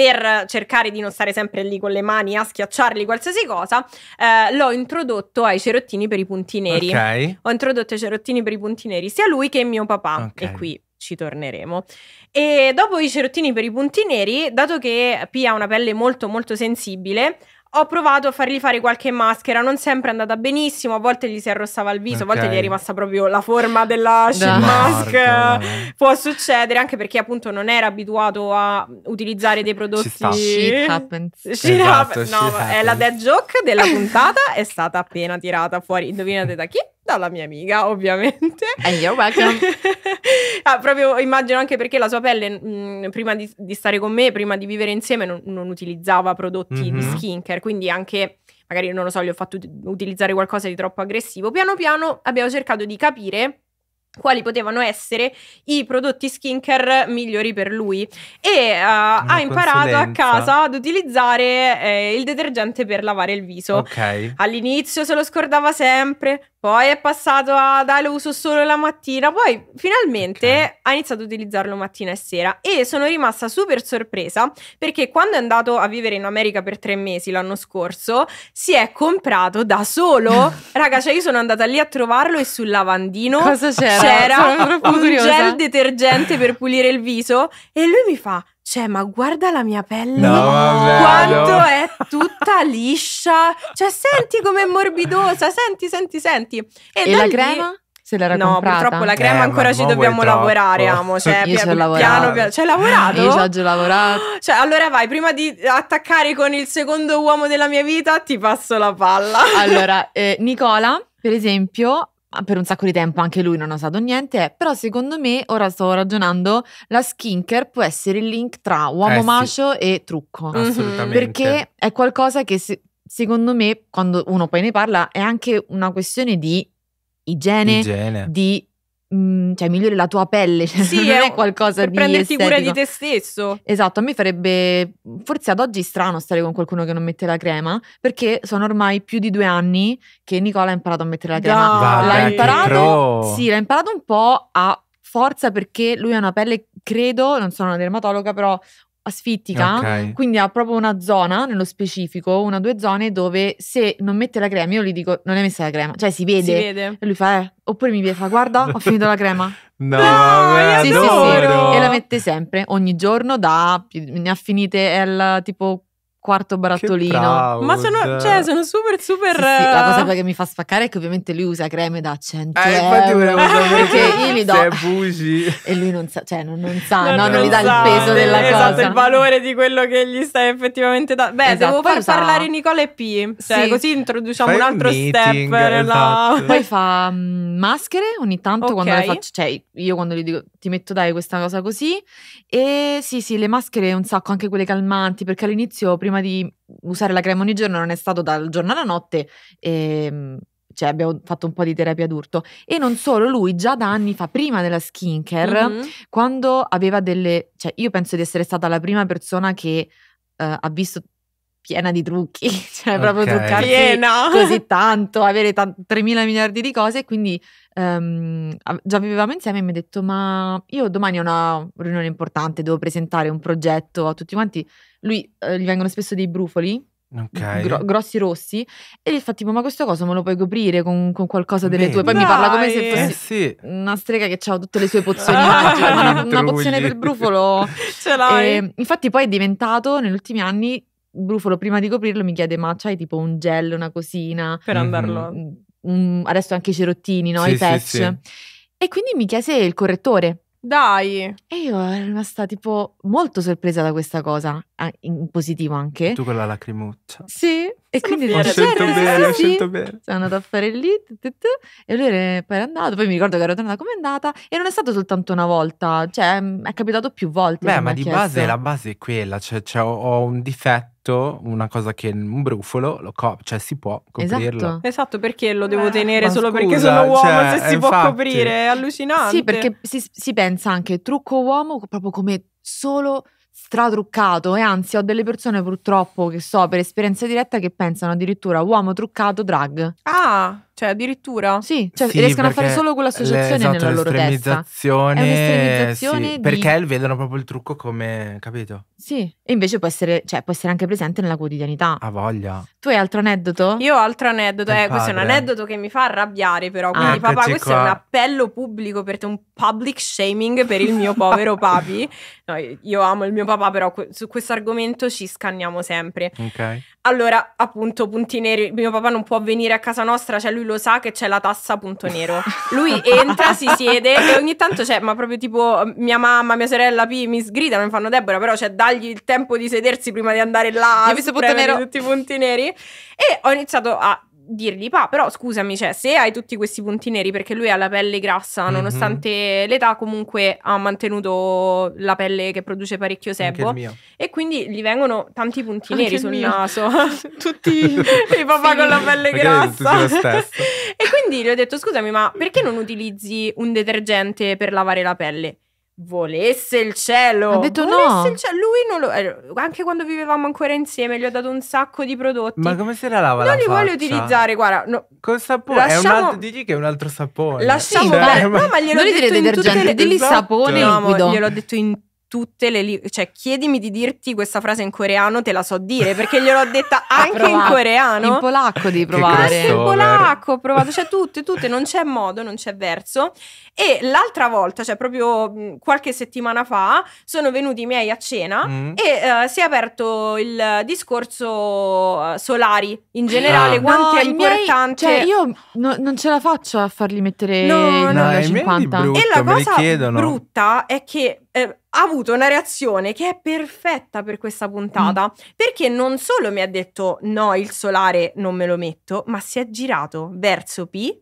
per cercare di non stare sempre lì con le mani a schiacciarli qualsiasi cosa, eh, l'ho introdotto ai cerottini per i punti neri. Okay. Ho introdotto i cerottini per i punti neri sia lui che mio papà. Okay. E qui ci torneremo. E dopo i cerottini per i punti neri, dato che Pia ha una pelle molto molto sensibile, ho provato a fargli fare qualche maschera, non sempre è andata benissimo, a volte gli si arrossava il viso, okay. a volte gli è rimasta proprio la forma della sheet mask. Marco. Può succedere anche perché appunto non era abituato a utilizzare dei prodotti. Shit happens. Shit esatto, happens. No, è la dead joke della puntata, è stata appena tirata fuori, indovinate da chi? dalla mia amica, ovviamente. And eh, you're welcome. *laughs* ah, proprio immagino anche perché la sua pelle, mh, mm, prima di, di, stare con me, prima di vivere insieme, non, non utilizzava prodotti mm-hmm. di skincare, quindi anche magari non lo so, gli ho fatto utilizzare qualcosa di troppo aggressivo. Piano piano abbiamo cercato di capire quali potevano essere i prodotti skincare migliori per lui e uh, ha imparato a casa ad utilizzare eh, il detergente per lavare il viso. Okay. All'inizio se lo scordava sempre, poi è passato a dare uso solo la mattina, poi finalmente okay. ha iniziato ad utilizzarlo mattina e sera e sono rimasta super sorpresa perché quando è andato a vivere in America per tre mesi l'anno scorso si è comprato da solo, *laughs* raga cioè io sono andata lì a trovarlo e sul lavandino Cosa c'era, c'era *laughs* un curiosa. gel detergente per pulire il viso e lui mi fa cioè, ma guarda la mia pelle. No, vabbè tutta liscia, cioè senti com'è morbidosa, senti, senti, senti. E, e la lì... crema? Se l'era no, comprata. purtroppo la crema eh, ancora ci dobbiamo lavorare, amo. Cioè, io piano, piano, piano, piano. Cioè, lavorato? Io ci ho già lavorato. *gasps* Cioè, allora vai, prima di attaccare con il secondo uomo della mia vita, ti passo la palla. Allora, eh, Nicola, per esempio, Ah, per un sacco di tempo anche lui non ha usato niente, però secondo me, ora sto ragionando, la skincare può essere il link tra uomo eh, macio sì. e trucco. Mhm. Assolutamente. Perché è qualcosa che se, secondo me, quando uno poi ne parla, è anche una questione di igiene, igiene. di Mm, cioè migliori la tua pelle, *laughs* cioè, sì, non è qualcosa per di prenderti estetico. cura di te stesso. Esatto, a me farebbe forse ad oggi strano stare con qualcuno che non mette la crema, perché sono ormai più di due anni che Nicola ha imparato a mettere la crema. Dai, l'ha imparato, sì, l'ha imparato un po' a forza perché lui ha una pelle, credo, non sono una dermatologa, però asfittica, okay. quindi ha proprio una zona nello specifico, una o due zone dove se non mette la crema, io gli dico non hai messa la crema, cioè si vede. Si vede. E lui fa eh, oppure mi fa guarda, ho finito la crema. *laughs* No, no sì, sì, sì, E la mette sempre, ogni giorno da ne ha finite il tipo quarto barattolino. Ma sono, cioè, sono super, super. Sì, sì, la cosa eh, che mi fa spaccare è che ovviamente lui usa creme da 100 eh, euro. *laughs* Perché io gli do. Se bugi. E lui non sa, cioè, non, non sa, non, no, non, non gli dà sa, il peso della esatto, cosa. Esatto, il valore di quello che gli stai effettivamente dando. Beh, esatto, devo far parlare Nicola e P. Cioè, sì. così introduciamo Fai un altro meeting, step. Esatto. Poi fa mm, maschere ogni tanto okay. quando le faccio. Cioè, io quando gli dico ti metto dai questa cosa così. E sì, sì, le maschere un sacco, anche quelle calmanti, perché all'inizio prima problema di usare la crema ogni giorno non è stato dal giorno alla notte. E, ehm, cioè abbiamo fatto un po' di terapia d'urto e non solo lui già da anni fa prima della skincare mm-hmm. quando aveva delle cioè io penso di essere stata la prima persona che uh, ha visto piena di trucchi *laughs* cioè okay. proprio truccarsi piena. così tanto avere t- 3000 miliardi di cose e quindi um, già vivevamo insieme e mi ha detto ma io domani ho una riunione importante devo presentare un progetto a tutti quanti lui eh, gli vengono spesso dei brufoli. Okay. Gro- grossi rossi e gli fa tipo ma questo cosa me lo puoi coprire con, con qualcosa delle Beh, tue poi dai. mi parla come se eh, fossi sì. una strega che ha tutte le sue *laughs* pozioni ah, una, una pozione per brufolo *laughs* ce l'hai e, ehm, infatti poi è diventato negli ultimi anni brufolo prima di coprirlo mi chiede ma c'hai tipo un gel una cosina per mhm. andarlo mm-hmm. un, mm, adesso anche i cerottini no? Sì, i patch sì, e quindi mi chiese il correttore dai. E io ero rimasta tipo molto sorpresa da questa cosa, in positivo anche. Tu con la lacrimuccia. Sì, e quindi ho scelto certo, bene, ho scelto bene. Sono cioè, andato a fare lì e lui era, poi andato, poi mi ricordo che ero tornata come è andata e non è stato soltanto una volta, cioè è capitato più volte. Beh, ma di base la base è quella, cioè, cioè ho, ho un difetto una cosa che un brufolo lo co- cioè si può coprirlo. Esatto, esatto perché lo devo tenere solo scusa, perché sono uomo, cioè, se si eh, infatti. può coprire, è allucinante. Sì, perché si, si pensa anche trucco uomo proprio come solo stratruccato e eh, anzi ho delle persone purtroppo che so per esperienza diretta che pensano addirittura uomo truccato drag. Ah! Cioè, addirittura? Sì, cioè, sì, riescono a fare solo quell'associazione esatto, nella loro testa. È un'estremizzazione. Sì, di... Perché vedono proprio il trucco come, capito? Sì, e invece può essere, cioè, può essere anche presente nella quotidianità. Ha voglia. Tu hai altro aneddoto? Io ho altro aneddoto. Eh, questo è un aneddoto che mi fa arrabbiare, però. Quindi, ah, papà, questo qua. è un appello pubblico per te, un public shaming per il mio povero *laughs* papi. No, io amo il mio papà, però su questo argomento ci scanniamo sempre. Ok. Allora, appunto, punti neri. Mio papà non può venire a casa nostra, cioè lui lo sa che c'è la tassa punto nero. *laughs* Lui entra, si siede e ogni tanto c'è, ma proprio tipo mm, mia mamma, mia sorella P mi sgridano, mi fanno Deborah, però cioè dagli il tempo di sedersi prima di andare là. Io ho visto punto nero. tutti i punti neri. E ho iniziato a dirgli, pa, però scusami, cioè, se hai tutti questi punti neri, perché lui ha la pelle grassa, mm-hmm. nonostante l'età, comunque ha mantenuto la pelle che produce parecchio sebo. E quindi gli vengono tanti punti Anche neri sul mio. naso. *laughs* tutti *laughs* i papà sì. con la pelle grassa. *laughs* e quindi gli ho detto, scusami, ma perché non utilizzi un detergente per lavare la pelle? Volesse il cielo! Ha detto no! Il cielo. Lui non lo... Eh, anche quando vivevamo ancora insieme gli ho dato un sacco di prodotti. Ma come se la lava non la li faccia? voglio utilizzare, guarda. No. Con sapone, Lasciamo... è un altro, digli che è un altro sapone. Lasciamo... Sì, cioè, ma... No, ma gliel'ho detto in tutte le... Dilli esatto. sapone no, liquido. Gliel'ho detto in tutte le lingue, cioè chiedimi di dirti questa frase in coreano, te la so dire perché gliel'ho detta *laughs* anche in coreano. In polacco devi provare. Ah, in polacco ho provato, cioè tutte, tutte, non c'è modo, non c'è verso. E l'altra volta, cioè proprio qualche settimana fa, sono venuti i miei a cena mm. e uh, si è aperto il discorso eh, solari in generale, ah. quanto no, è importante. Miei, cioè io no, non ce la faccio a fargli mettere no, no, no, 50. Brutto, e la cosa brutta è che eh, ha avuto una reazione che è perfetta per questa mm. puntata, mm. perché non solo mi ha detto no, il solare non me lo metto, ma si è girato verso P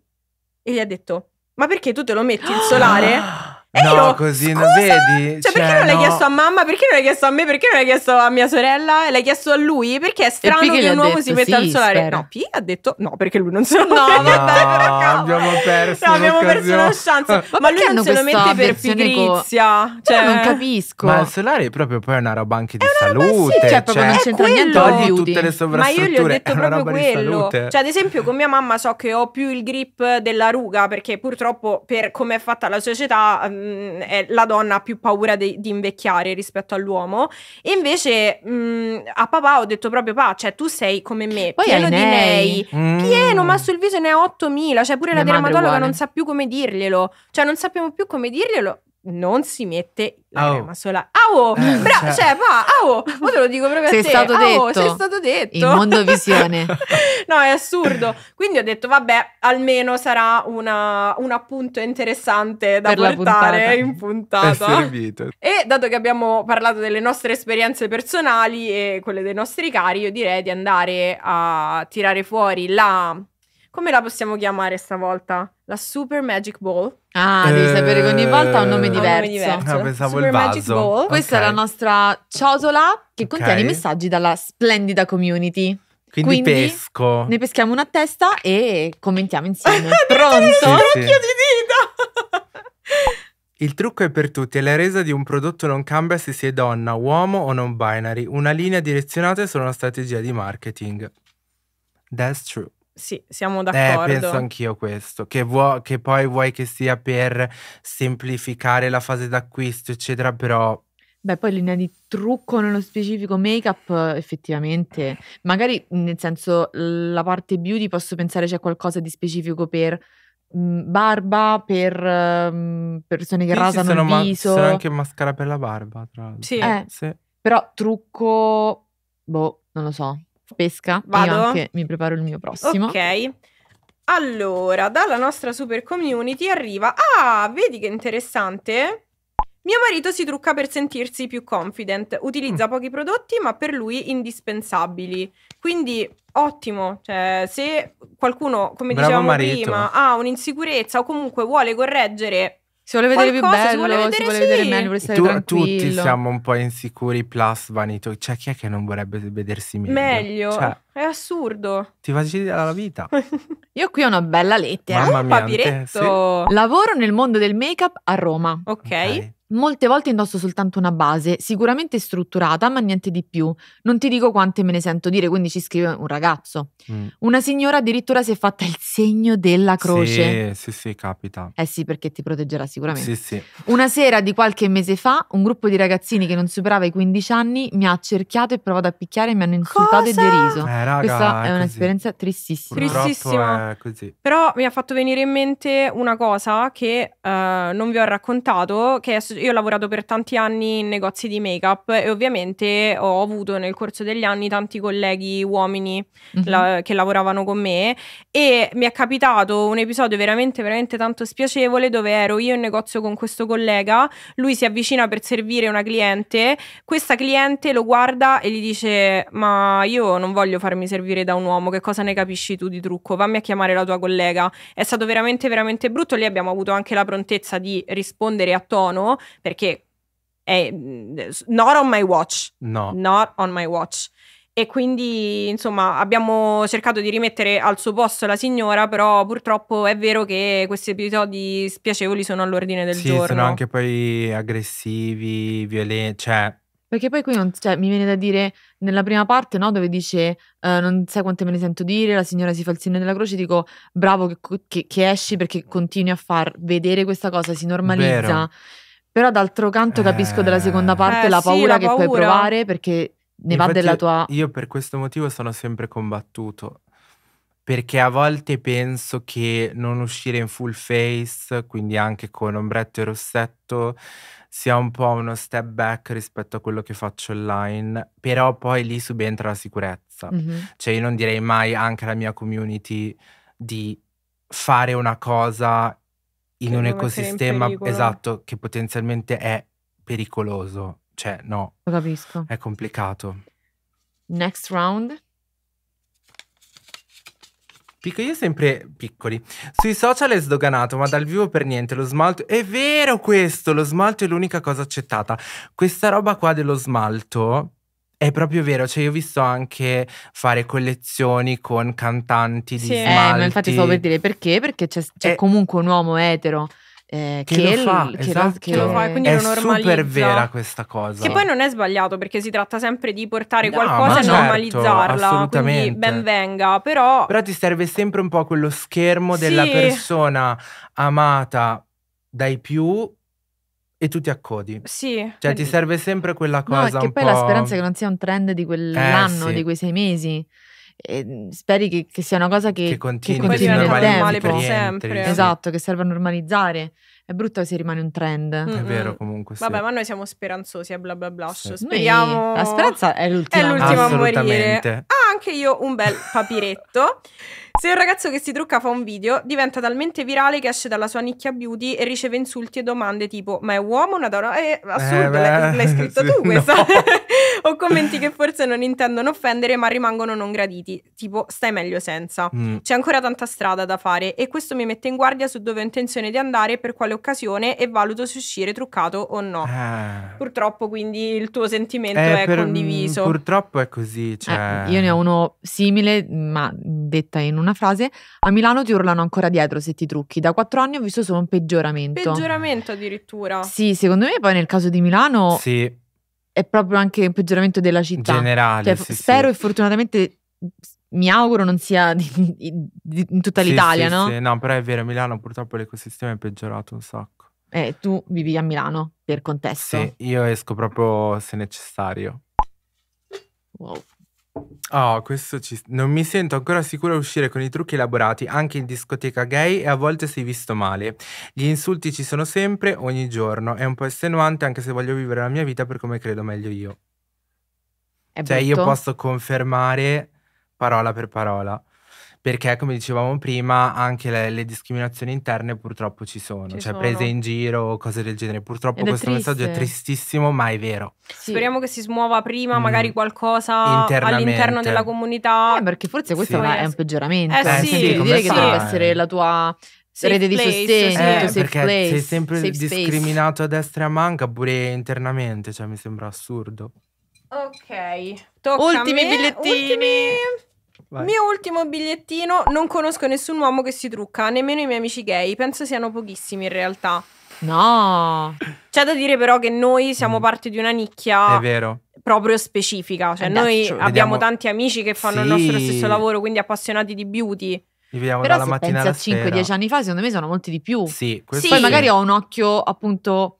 e gli ha detto ma perché tu te lo metti il solare? Ah! no, io, così scusa? non vedi? Cioè, cioè perché non l'hai no. chiesto a mamma? Perché non l'hai chiesto a me? Perché non l'hai chiesto a mia sorella? l'hai chiesto a lui? Perché è strano che un uomo si metta sì, al solare. Spero. No, P ha detto no, perché lui non se lo no, mette. No, abbiamo perso. No, abbiamo perso una chance. Ma, ma lui non se lo mette per pigrizia. Cioè, non eh. capisco. Ma il solare è proprio poi una roba anche di salute. Sì, cioè, cioè proprio non c'entra niente. Togli tutte le sovrastrutture. Ma io gli ho detto proprio quello. Cioè, ad esempio, con mia mamma so che ho più il grip della ruga, perché purtroppo per come è fatta la società mm, mh, mm, è, la donna ha più paura de- di invecchiare rispetto all'uomo. E invece mh, mm, a papà ho detto proprio, papà, cioè tu sei come me, Poi pieno di lei, mm. pieno, ma sul viso ne ha 8000, cioè pure Mia la dermatologa non sa più come dirglielo, cioè non sappiamo più come dirglielo non si mette la oh. crema solare. Ah, eh, oh, bra- cioè, cioè ma ah, oh, te lo dico proprio sei a te. Stato ah, detto. Oh, sei stato detto. In mondovisione. *laughs* no, è assurdo. Quindi ho detto, vabbè, almeno sarà una, un appunto interessante da per portare in puntata. E dato che abbiamo parlato delle nostre esperienze personali e quelle dei nostri cari, io direi di andare a tirare fuori la come la possiamo chiamare stavolta? La Super Magic Ball. Ah, devi sapere che ogni eh, volta ha un nome diverso. Un nome diverso. Ah, pensavo Super il vaso. Magic Ball. Okay. Questa è la nostra ciotola che okay. contiene i messaggi dalla splendida community. Quindi, Quindi, pesco. Ne peschiamo una a testa e commentiamo insieme. *laughs* Pronto? Sì, sì. di dita. *laughs* Il trucco è per tutti e la resa di un prodotto non cambia se si è donna, uomo o non binary. Una linea direzionata è solo una strategia di marketing. That's true. Sì, siamo d'accordo. Eh, penso anch'io questo, che, vuo, che poi vuoi che sia per semplificare la fase d'acquisto, eccetera, però... Beh, poi linea di trucco nello specifico, make-up effettivamente, magari mhmm, nel senso la parte beauty posso pensare c'è qualcosa di specifico per mhmm, barba per um, persone che sì, rasano sì, il viso. Ma- anche mascara per la barba, tra l'altro. Sì. Eh, sì. Però trucco, boh, non lo so pesca Vado? io anche mi preparo il mio prossimo. Ok. Allora, dalla nostra super community arriva Ah, vedi che interessante? Mio marito si trucca per sentirsi più confident, utilizza mm. pochi prodotti ma per lui indispensabili. Quindi ottimo, cioè, se qualcuno, come Bravo dicevamo marito. prima, ha un'insicurezza o comunque vuole correggere si vuole vedere Qualcosa, più bello, si vuole vedere, si vuole vedere meglio, vuole stare tu, tranquillo. Tutti siamo un po' insicuri, plus vanito. Cioè, chi è che non vorrebbe vedersi meglio? Meglio. Cioè, è assurdo. Ti facilita la vita. *laughs* Io qui ho una bella lettera. Mamma un papiretto. Sì. Lavoro nel mondo del make-up a Roma. Ok. okay. Molte volte indosso soltanto una base, sicuramente strutturata, ma niente di più. Non ti dico quante me ne sento dire, quindi ci scrive un ragazzo. Mm. Una signora addirittura si è fatta il segno della croce. Sì, sì, sì, capita. Eh sì, perché ti proteggerà sicuramente. Sì, sì. Una sera di qualche mese fa, un gruppo di ragazzini che non superava i 15 anni mi ha accerchiato e provato a picchiare e mi hanno insultato Cosa? e deriso. Eh, raga, questa è, è un'esperienza tristissima. tristissima. Però mi ha fatto venire in mente una cosa che uh, non vi ho raccontato, che io ho lavorato per tanti anni in negozi di make-up e ovviamente ho avuto nel corso degli anni tanti colleghi uomini mm-hmm. la- che lavoravano con me e mi è capitato un episodio veramente, veramente tanto spiacevole dove ero io in negozio con questo collega, lui si avvicina per servire una cliente, questa cliente lo guarda e gli dice ma io non voglio farmi farmi servire da un uomo, che cosa ne capisci tu di trucco? Fammi a chiamare la tua collega. È stato veramente, veramente brutto. Lì abbiamo avuto anche la prontezza di rispondere a tono, perché è mm, not on my watch. No. Not on my watch. E quindi, insomma, abbiamo cercato di rimettere al suo posto la signora, però purtroppo è vero che questi episodi spiacevoli sono all'ordine del sì, giorno. Sì, sono anche poi aggressivi, violenti, cioè perché poi qui non, cioè, mi viene da dire, nella prima parte, no, dove dice eh, non sai quante me ne sento dire, la signora si fa il segno della croce, dico bravo che, che, che esci perché continui a far vedere questa cosa, si normalizza. Vero. Però d'altro canto capisco eh, della seconda parte eh, la paura sì, la che paura. puoi provare perché ne Infatti, va della tua... Io per questo motivo sono sempre combattuto perché a volte penso che non uscire in full face, quindi anche con ombretto e rossetto, sia un po' uno step back rispetto a quello che faccio online, però poi lì subentra la sicurezza. Mm-hmm. Cioè io non direi mai anche alla mia community di fare una cosa in che un ecosistema in esatto che potenzialmente è pericoloso. Cioè no. Lo capisco. È complicato. Next round. Piccoli e sempre piccoli. Sui social è sdoganato, ma dal vivo per niente. Lo smalto. È vero questo! Lo smalto è l'unica cosa accettata. Questa roba qua dello smalto. È proprio vero, cioè io ho visto anche fare collezioni con cantanti di sì. smalti. Eh, ma infatti stavo per dire perché, perché c'è, c'è eh, comunque un uomo etero eh, esatto. che, che, lo fa, che, esatto. lo, che, lo, fa, quindi è lo normalizza. super vera questa cosa. Che poi non è sbagliato perché si tratta sempre di portare no, qualcosa e certo, normalizzarla, quindi ben venga, però... Però ti serve sempre un po' quello schermo sì. della persona amata dai più e tu ti accodi. Sì. Cioè ti serve sempre quella cosa. No, che poi po'... la speranza è che non sia un trend di quell'anno, eh, sì. di quei sei mesi eh, speri che, che, sia una cosa che, che continui, che continui nel normale per sempre. Esatto, che serve a normalizzare. È brutto se rimane un trend. Mm-hmm. È vero comunque. Sì. Vabbè, ma noi siamo speranzosi e bla bla bla. Sì. Speriamo. Noi, la speranza è l'ultima. È l'ultima a morire. Ah, anche io un bel papiretto. Se un ragazzo che si trucca fa un video, diventa talmente virale che esce dalla sua nicchia beauty e riceve insulti e domande tipo: Ma è uomo, o una donna? È eh, assurdo, eh, beh, l'hai, l'hai, scritto sì, tu questa. No. *laughs* o commenti che forse non intendono offendere ma rimangono non graditi, tipo stai meglio senza. Mm. C'è ancora tanta strada da fare e questo mi mette in guardia su dove ho intenzione di andare, per quale occasione e valuto se uscire truccato o no. Ah. Purtroppo quindi il tuo sentimento eh, è per, condiviso. Mm, purtroppo è così. Cioè... Eh, io ne ho uno simile ma detta in una frase. A Milano ti urlano ancora dietro se ti trucchi. Da quattro anni ho visto solo un peggioramento. Peggioramento addirittura. Sì, secondo me poi nel caso di Milano... Sì è proprio anche un peggioramento della città. Generale. Cioè, sì, spero sì. e fortunatamente mi auguro non sia *laughs* in tutta sì, l'Italia, no? Sì, no, però è vero, a Milano purtroppo l'ecosistema è peggiorato un sacco. Eh, tu vivi a Milano per contesto. Sì, io esco proprio se necessario. Wow. Oh, questo ci... Non mi sento ancora sicura a uscire con i trucchi elaborati anche in discoteca gay e a volte sei visto male. Gli insulti ci sono sempre, ogni giorno. È un po' estenuante anche se voglio vivere la mia vita per come credo meglio io. È cioè brutto. io posso confermare parola per parola perché come dicevamo prima anche le, le discriminazioni interne purtroppo ci sono, ci cioè sono. prese in giro, o cose del genere. Purtroppo Ed questo messaggio è tristissimo, ma è vero. Sì. Speriamo che si smuova prima mm. magari qualcosa all'interno della comunità. Eh, perché forse questo sì. è un peggioramento. Eh, eh sì, sì dire che deve essere la tua Safe rete di sostegno, eh, perché place, sei sempre discriminato space. a destra e a manca pure internamente, cioè mi sembra assurdo. Ok, Tocca ultimi me, bigliettini. Ultimi... Vai. Mio ultimo bigliettino, non conosco nessun uomo che si trucca, nemmeno i miei amici gay, penso siano pochissimi in realtà. No. C'è da dire però che noi siamo mm. parte di una nicchia. È vero. Proprio specifica, cioè Adesso eh, noi vediamo... abbiamo tanti amici che fanno sì. il nostro stesso lavoro, quindi appassionati di beauty. Li vediamo Però dalla mattina alla 5-10 anni fa, secondo me sono molti di più. Sì, sì. Poi magari ho un occhio appunto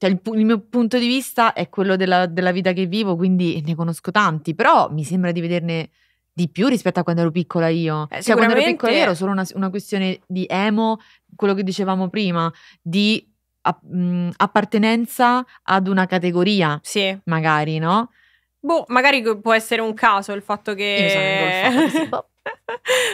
cioè il, il, mio punto di vista è quello della, della, vita che vivo, quindi ne conosco tanti, però mi sembra di vederne di più rispetto a quando ero piccola io. Eh, cioè, quando ero piccola io ero solo una, una questione di emo, quello che dicevamo prima, di a, mh, appartenenza ad una categoria, sì. magari, no? Boh, magari può essere un caso il fatto che... Io sono *laughs*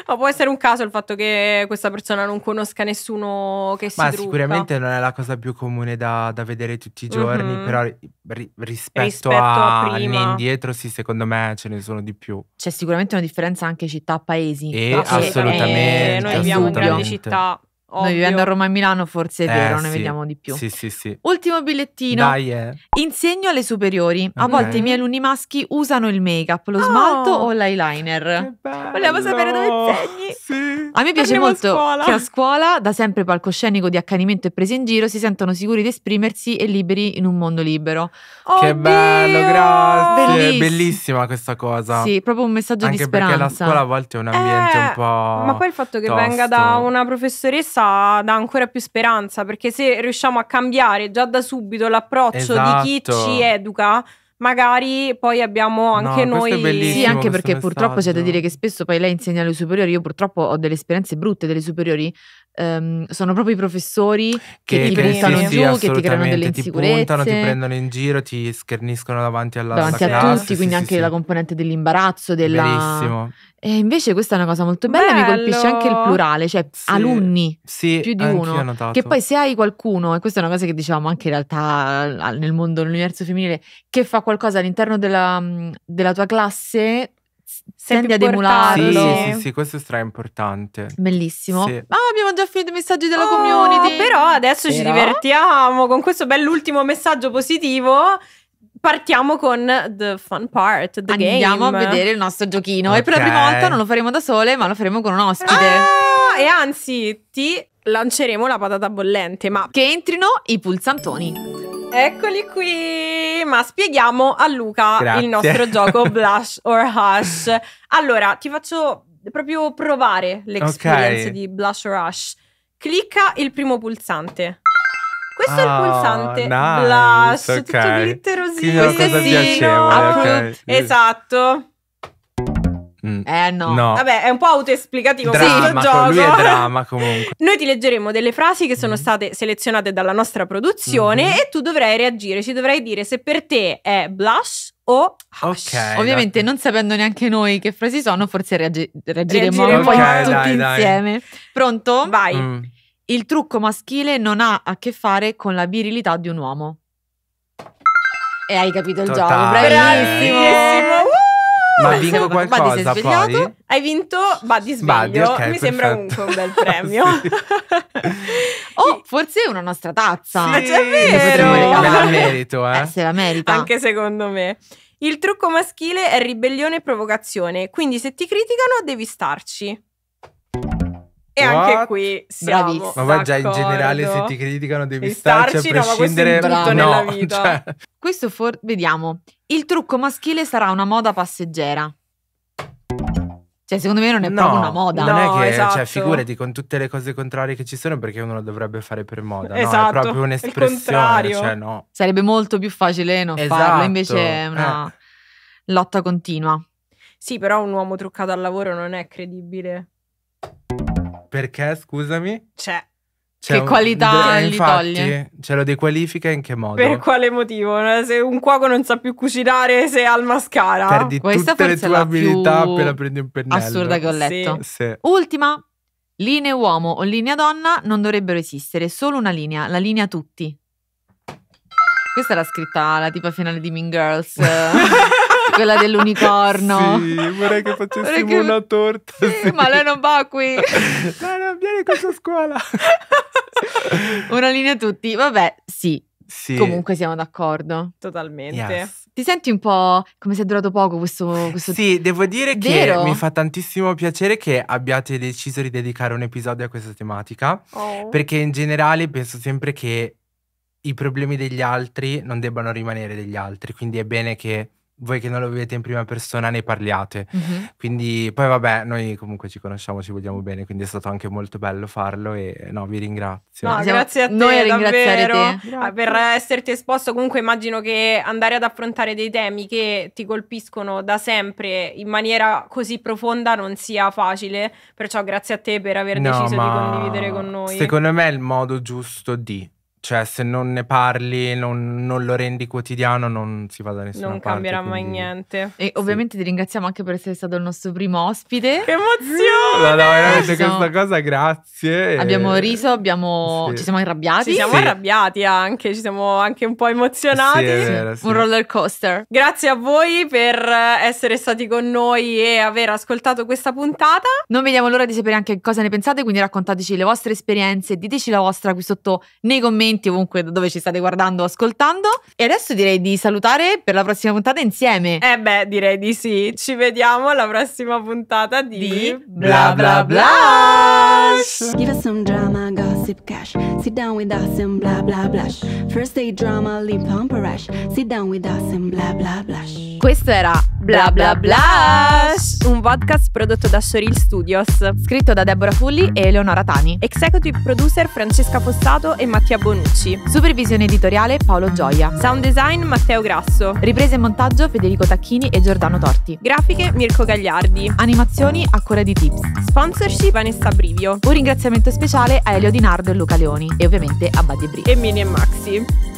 Ma può essere un caso il fatto che questa persona non conosca nessuno che si Ma trucca. sicuramente non è la cosa più comune da, da vedere tutti i giorni, mm-hmm. però ri, rispetto, rispetto, a, a anni indietro, sì, secondo me ce ne sono di più. C'è sicuramente una differenza anche città-paesi. E, eh, no, eh, assolutamente. Eh, noi viviamo in grandi città, Ovvio. Noi vivendo a Roma e Milano forse è eh, vero, ne sì. vediamo di più. Sì, sì, sì. Ultimo bigliettino. Dai, eh. Insegno alle superiori. A volte i miei alunni maschi usano il make-up, lo oh, smalto o l'eyeliner. Vogliamo sapere dove insegni. Sì. A me piace Andiamo molto a che a scuola, da sempre palcoscenico di accanimento e prese in giro, si sentono sicuri di esprimersi e liberi in un mondo libero. Oh, che bello, grazie. Bellissima. Bellissima questa cosa. Sì, proprio un messaggio Anche di speranza. Anche perché la scuola a volte è un ambiente eh, un po' Ma poi il fatto che tosto. venga da una professoressa dà ancora più speranza, perché se riusciamo a cambiare già da subito l'approccio esatto. di chi esatto. ci educa, magari poi abbiamo anche no, noi. Sì, anche perché purtroppo c'è da dire che spesso poi lei insegna alle superiori. Io purtroppo ho delle esperienze brutte delle superiori Um, sono proprio i professori che, che ti buttano sì, giù, sì, che ti creano delle insicurezze. Ti puntano, ti prendono in giro, ti scherniscono davanti alla davanti alla a classe, tutti, quindi sì, anche la componente dell'imbarazzo, della... Bellissimo. E invece questa è una cosa molto bella, Bello. mi colpisce anche il plurale, cioè alunni, più di uno. Che poi se hai qualcuno, e questa è una cosa che diciamo anche in realtà nel mondo, nell'universo femminile, che fa qualcosa all'interno della, della tua classe, Senti Sempre ad emularlo. Sì, sì, sì, questo è stra importante. Bellissimo. Sì. Ah, abbiamo già finito i messaggi della Oh, community. Però adesso ci divertiamo con questo bell'ultimo messaggio positivo. Partiamo con the fun part, the Andiamo game. a vedere il nostro giochino. E per la prima volta non lo faremo da sole, ma lo faremo con un ospite. Ah, e anzi, ti lanceremo la patata bollente, ma Che entrino i pulsantoni. Eccoli qui! Ma spieghiamo a Luca Grazie. il nostro gioco *laughs* Blush or Hush. Allora, ti faccio proprio provare l'esperienza okay. di Blush or Hush. Clicca il primo pulsante. Questo oh, è il ah, pulsante nice, blush, okay. tutto glitterosino. Sì, Questo sì, okay. esatto. Mm. Eh no. no. Vabbè, è un po' autoesplicativo questo gioco. Lui è drama *laughs* comunque. Noi ti leggeremo delle frasi che sono mm. state selezionate dalla nostra produzione mm-hmm. e tu dovrai reagire, ci dovrai dire se per te è blush o hash. Okay, Ovviamente dai. non sapendo neanche noi che frasi sono, forse reagi- reagiremo un po' dai, tutti dai. insieme. Pronto? Vai. Mm. Il trucco maschile non ha a che fare con la virilità di un uomo. E hai capito il gioco, bravissimo. bravissimo. Ma vinco qualcosa Buddy, poi? Hai vinto Buddy Sveglio, Buddy, okay, mi perfetto. sembra comunque un bel *laughs* premio. *laughs* oh, forse una nostra tazza. Sì, Ma cioè, è vero! Eh. Me la merito, eh. eh. Se la merita. Anche secondo me. Il trucco maschile è ribellione e provocazione, quindi se ti criticano devi starci. E What? anche qui siamo Ma poi già in generale se ti criticano devi starci, starci a prescindere no, tutto no, nella *laughs* vita. Cioè. Questo for- vediamo. Il trucco maschile sarà una moda passeggera. Cioè, secondo me non è no, proprio una moda. Non è che, cioè, esatto. cioè, figurati con tutte le cose contrarie che ci sono, perché uno lo dovrebbe fare per moda. Esatto, no, è esatto, proprio un'espressione. Cioè, no. Sarebbe molto più facile non esatto, farlo, invece è una eh. lotta continua. Sì, però un uomo truccato al lavoro non è credibile. Perché, scusami? C'è. Cioè, C'è che un, qualità de, gli infatti, Ce lo dequalifica in che modo? Per quale motivo? Se un cuoco non sa più cucinare se ha il mascara. Perdi Questa tutte le tue abilità appena prendi un pennello. Assurda che ho letto. Sì. Sì. Ultima. Linea uomo o linea donna non dovrebbero esistere, solo una linea, la linea tutti. Questa era scritta la tipa finale di Mean Girls. *laughs* *laughs* quella dell'unicorno. *laughs* Sì, vorrei che facessimo vorrei che... una torta. Sì, sì. ma lei non va qui. *laughs* No, no, vieni a questa scuola. *laughs* una linea a tutti, vabbè, sì. Sì. Comunque siamo d'accordo. Totalmente. Yes. Ti senti un po' come se è durato poco questo, questo... Sì, devo dire Vero? che mi fa tantissimo piacere che abbiate deciso di dedicare un episodio a questa tematica, oh. perché in generale penso sempre che i problemi degli altri non debbano rimanere degli altri, quindi è bene che voi che non lo vivete in prima persona ne parliate. Mm-hmm. Quindi poi vabbè, noi comunque ci conosciamo, ci vogliamo bene, quindi è stato anche molto bello farlo e no, vi ringrazio. No, grazie a te, noi a davvero te. Ah, per esserti esposto. Comunque immagino che andare ad affrontare dei temi che ti colpiscono da sempre in maniera così profonda non sia facile, perciò grazie a te per aver no, deciso di condividere con noi. Secondo me è il modo giusto di cioè, se non ne parli, non, non lo rendi quotidiano, non si va da nessuna parte. Non cambierà quindi... mai niente. E sì. ovviamente ti ringraziamo anche per essere stato il nostro primo ospite. Che emozione! No, no, veramente Adesso... questa cosa, grazie. Abbiamo riso, abbiamo... Sì. ci siamo arrabbiati. Ci siamo sì. arrabbiati anche, ci siamo anche un po' emozionati. Vero, un roller coaster. Grazie a voi per essere stati con noi e aver ascoltato questa puntata. Non vediamo l'ora di sapere anche cosa ne pensate, quindi raccontateci le vostre esperienze, diteci la vostra qui sotto nei commenti commenti ovunque dove ci state guardando o ascoltando. E adesso direi di salutare per la prossima puntata insieme. Eh beh, direi di sì. Ci vediamo alla prossima puntata di, di Bla Bla Bla. Give us some drama, gossip, cash. Sit down with us and bla bla blash. First day drama, lip pump rash. Sit down with us and bla bla blash. Questo era Bla Bla Blush, un podcast prodotto da Shoril Studios, scritto da Deborah Fulli e Eleonora Tani. Executive producer Francesca Fossato e Mattia Bonu. Paolucci. Supervisione editoriale Paolo Gioia. Sound design Matteo Grasso. Riprese e montaggio Federico Tacchini e Giordano Torti. Grafiche Mirko Gagliardi. Animazioni a cura di Tips. Sponsorship Vanessa Brivio. Un ringraziamento speciale a Elio Di Nardo e Luca Leoni e ovviamente a Buddy Brie. E Mini e Maxi.